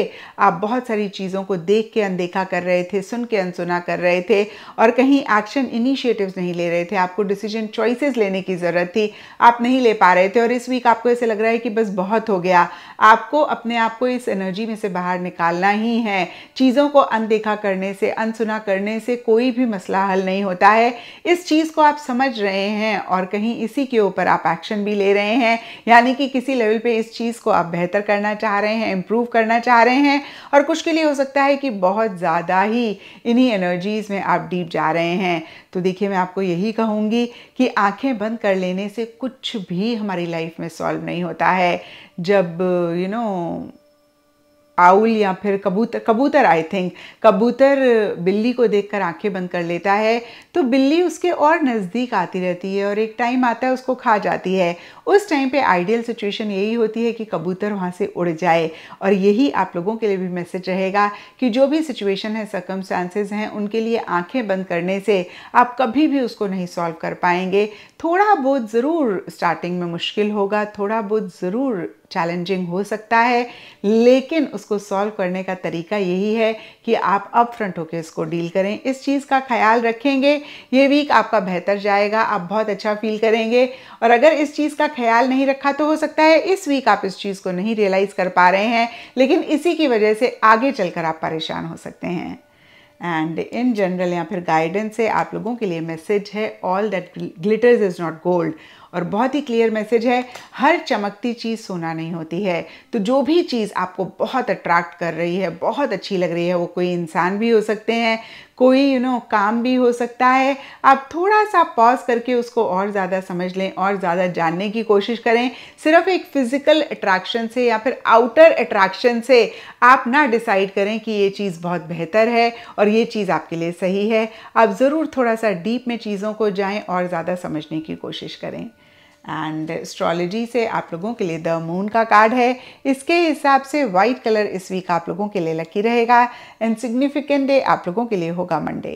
आप बहुत सारी चीज़ों को देख के अनदेखा कर रहे थे सुन के अनसुना कर रहे थे और कहीं एक्शन इनिशिएटिव्स नहीं ले रहे थे आपको डिसीजन चॉइसेस लेने की ज़रूरत थी आप नहीं ले पा रहे थे और इस वीक आपको ऐसे लग रहा है कि बस बहुत हो गया आपको अपने आप को इस एनर्जी में से बाहर निकालना ही है चीज़ों को अनदेखा करने से अनसुना करने से कोई भी मसला हल नहीं होता है इस चीज़ को आप समझ रहे हैं और कहीं इसी के ऊपर आप एक्शन भी ले रहे हैं यानी कि किसी लेवल पर इस चीज़ को आप बेहतर करना चाह रहे हैं इम्प्रूव करना चाह रहे हैं और कुछ के लिए हो सकता है कि बहुत ज़्यादा ही इन्हीं एनर्जीज़ में आप डीप जा रहे हैं तो देखिए मैं आपको यही कहूँगी कि आंखें बंद कर लेने से कुछ भी हमारी लाइफ में सॉल्व नहीं होता है जब you you know know, owl या फिर कबूतर कबूतर आई थिंक कबूतर बिल्ली को देखकर आंखें बंद कर लेता है तो बिल्ली उसके और नज़दीक आती रहती है और एक टाइम आता है उसको खा जाती है उस टाइम पे आइडियल सिचुएशन यही होती है कि कबूतर वहाँ से उड़ जाए और यही आप लोगों के लिए भी मैसेज रहेगा कि जो भी सिचुएशन है सकम हैं उनके लिए आँखें बंद करने से आप कभी भी उसको नहीं सॉल्व कर पाएंगे थोड़ा बहुत ज़रूर स्टार्टिंग में मुश्किल होगा थोड़ा बहुत ज़रूर चैलेंजिंग हो सकता है लेकिन उसको सॉल्व करने का तरीका यही है कि आप अप फ्रंट होकर इसको डील करें इस चीज़ का ख्याल रखेंगे ये वीक आपका बेहतर जाएगा आप बहुत अच्छा फील करेंगे और अगर इस चीज़ का ख्याल नहीं रखा तो हो सकता है इस वीक आप इस चीज़ को नहीं रियलाइज़ कर पा रहे हैं लेकिन इसी की वजह से आगे चलकर आप परेशान हो सकते हैं एंड इन जनरल या फिर गाइडेंस से आप लोगों के लिए मैसेज है all that glitters is not gold और बहुत ही क्लियर मैसेज है हर चमकती चीज़ सोना नहीं होती है तो जो भी चीज़ आपको बहुत अट्रैक्ट कर रही है बहुत अच्छी लग रही है वो कोई इंसान भी हो सकते हैं कोई यू you नो know, काम भी हो सकता है आप थोड़ा सा पॉज करके उसको और ज़्यादा समझ लें और ज़्यादा जानने की कोशिश करें सिर्फ एक फिज़िकल अट्रैक्शन से या फिर आउटर अट्रैक्शन से आप ना डिसाइड करें कि ये चीज़ बहुत बेहतर है और ये चीज़ आपके लिए सही है आप ज़रूर थोड़ा सा डीप में चीज़ों को जाएं और ज़्यादा समझने की कोशिश करें एंड एस्ट्रोलॉजी से आप लोगों के लिए द मून का कार्ड है इसके हिसाब से वाइट कलर इस वीक आप लोगों के लिए लकी रहेगा एंड सिग्निफिकेंट डे आप लोगों के लिए होगा मंडे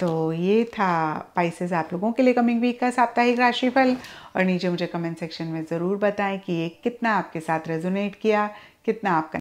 तो ये था पाइसेस आप लोगों के लिए कमिंग वीक का साप्ताहिक राशिफल और नीचे मुझे कमेंट सेक्शन में ज़रूर बताएं कि ये कितना आपके साथ रेजोनेट किया कितना आपका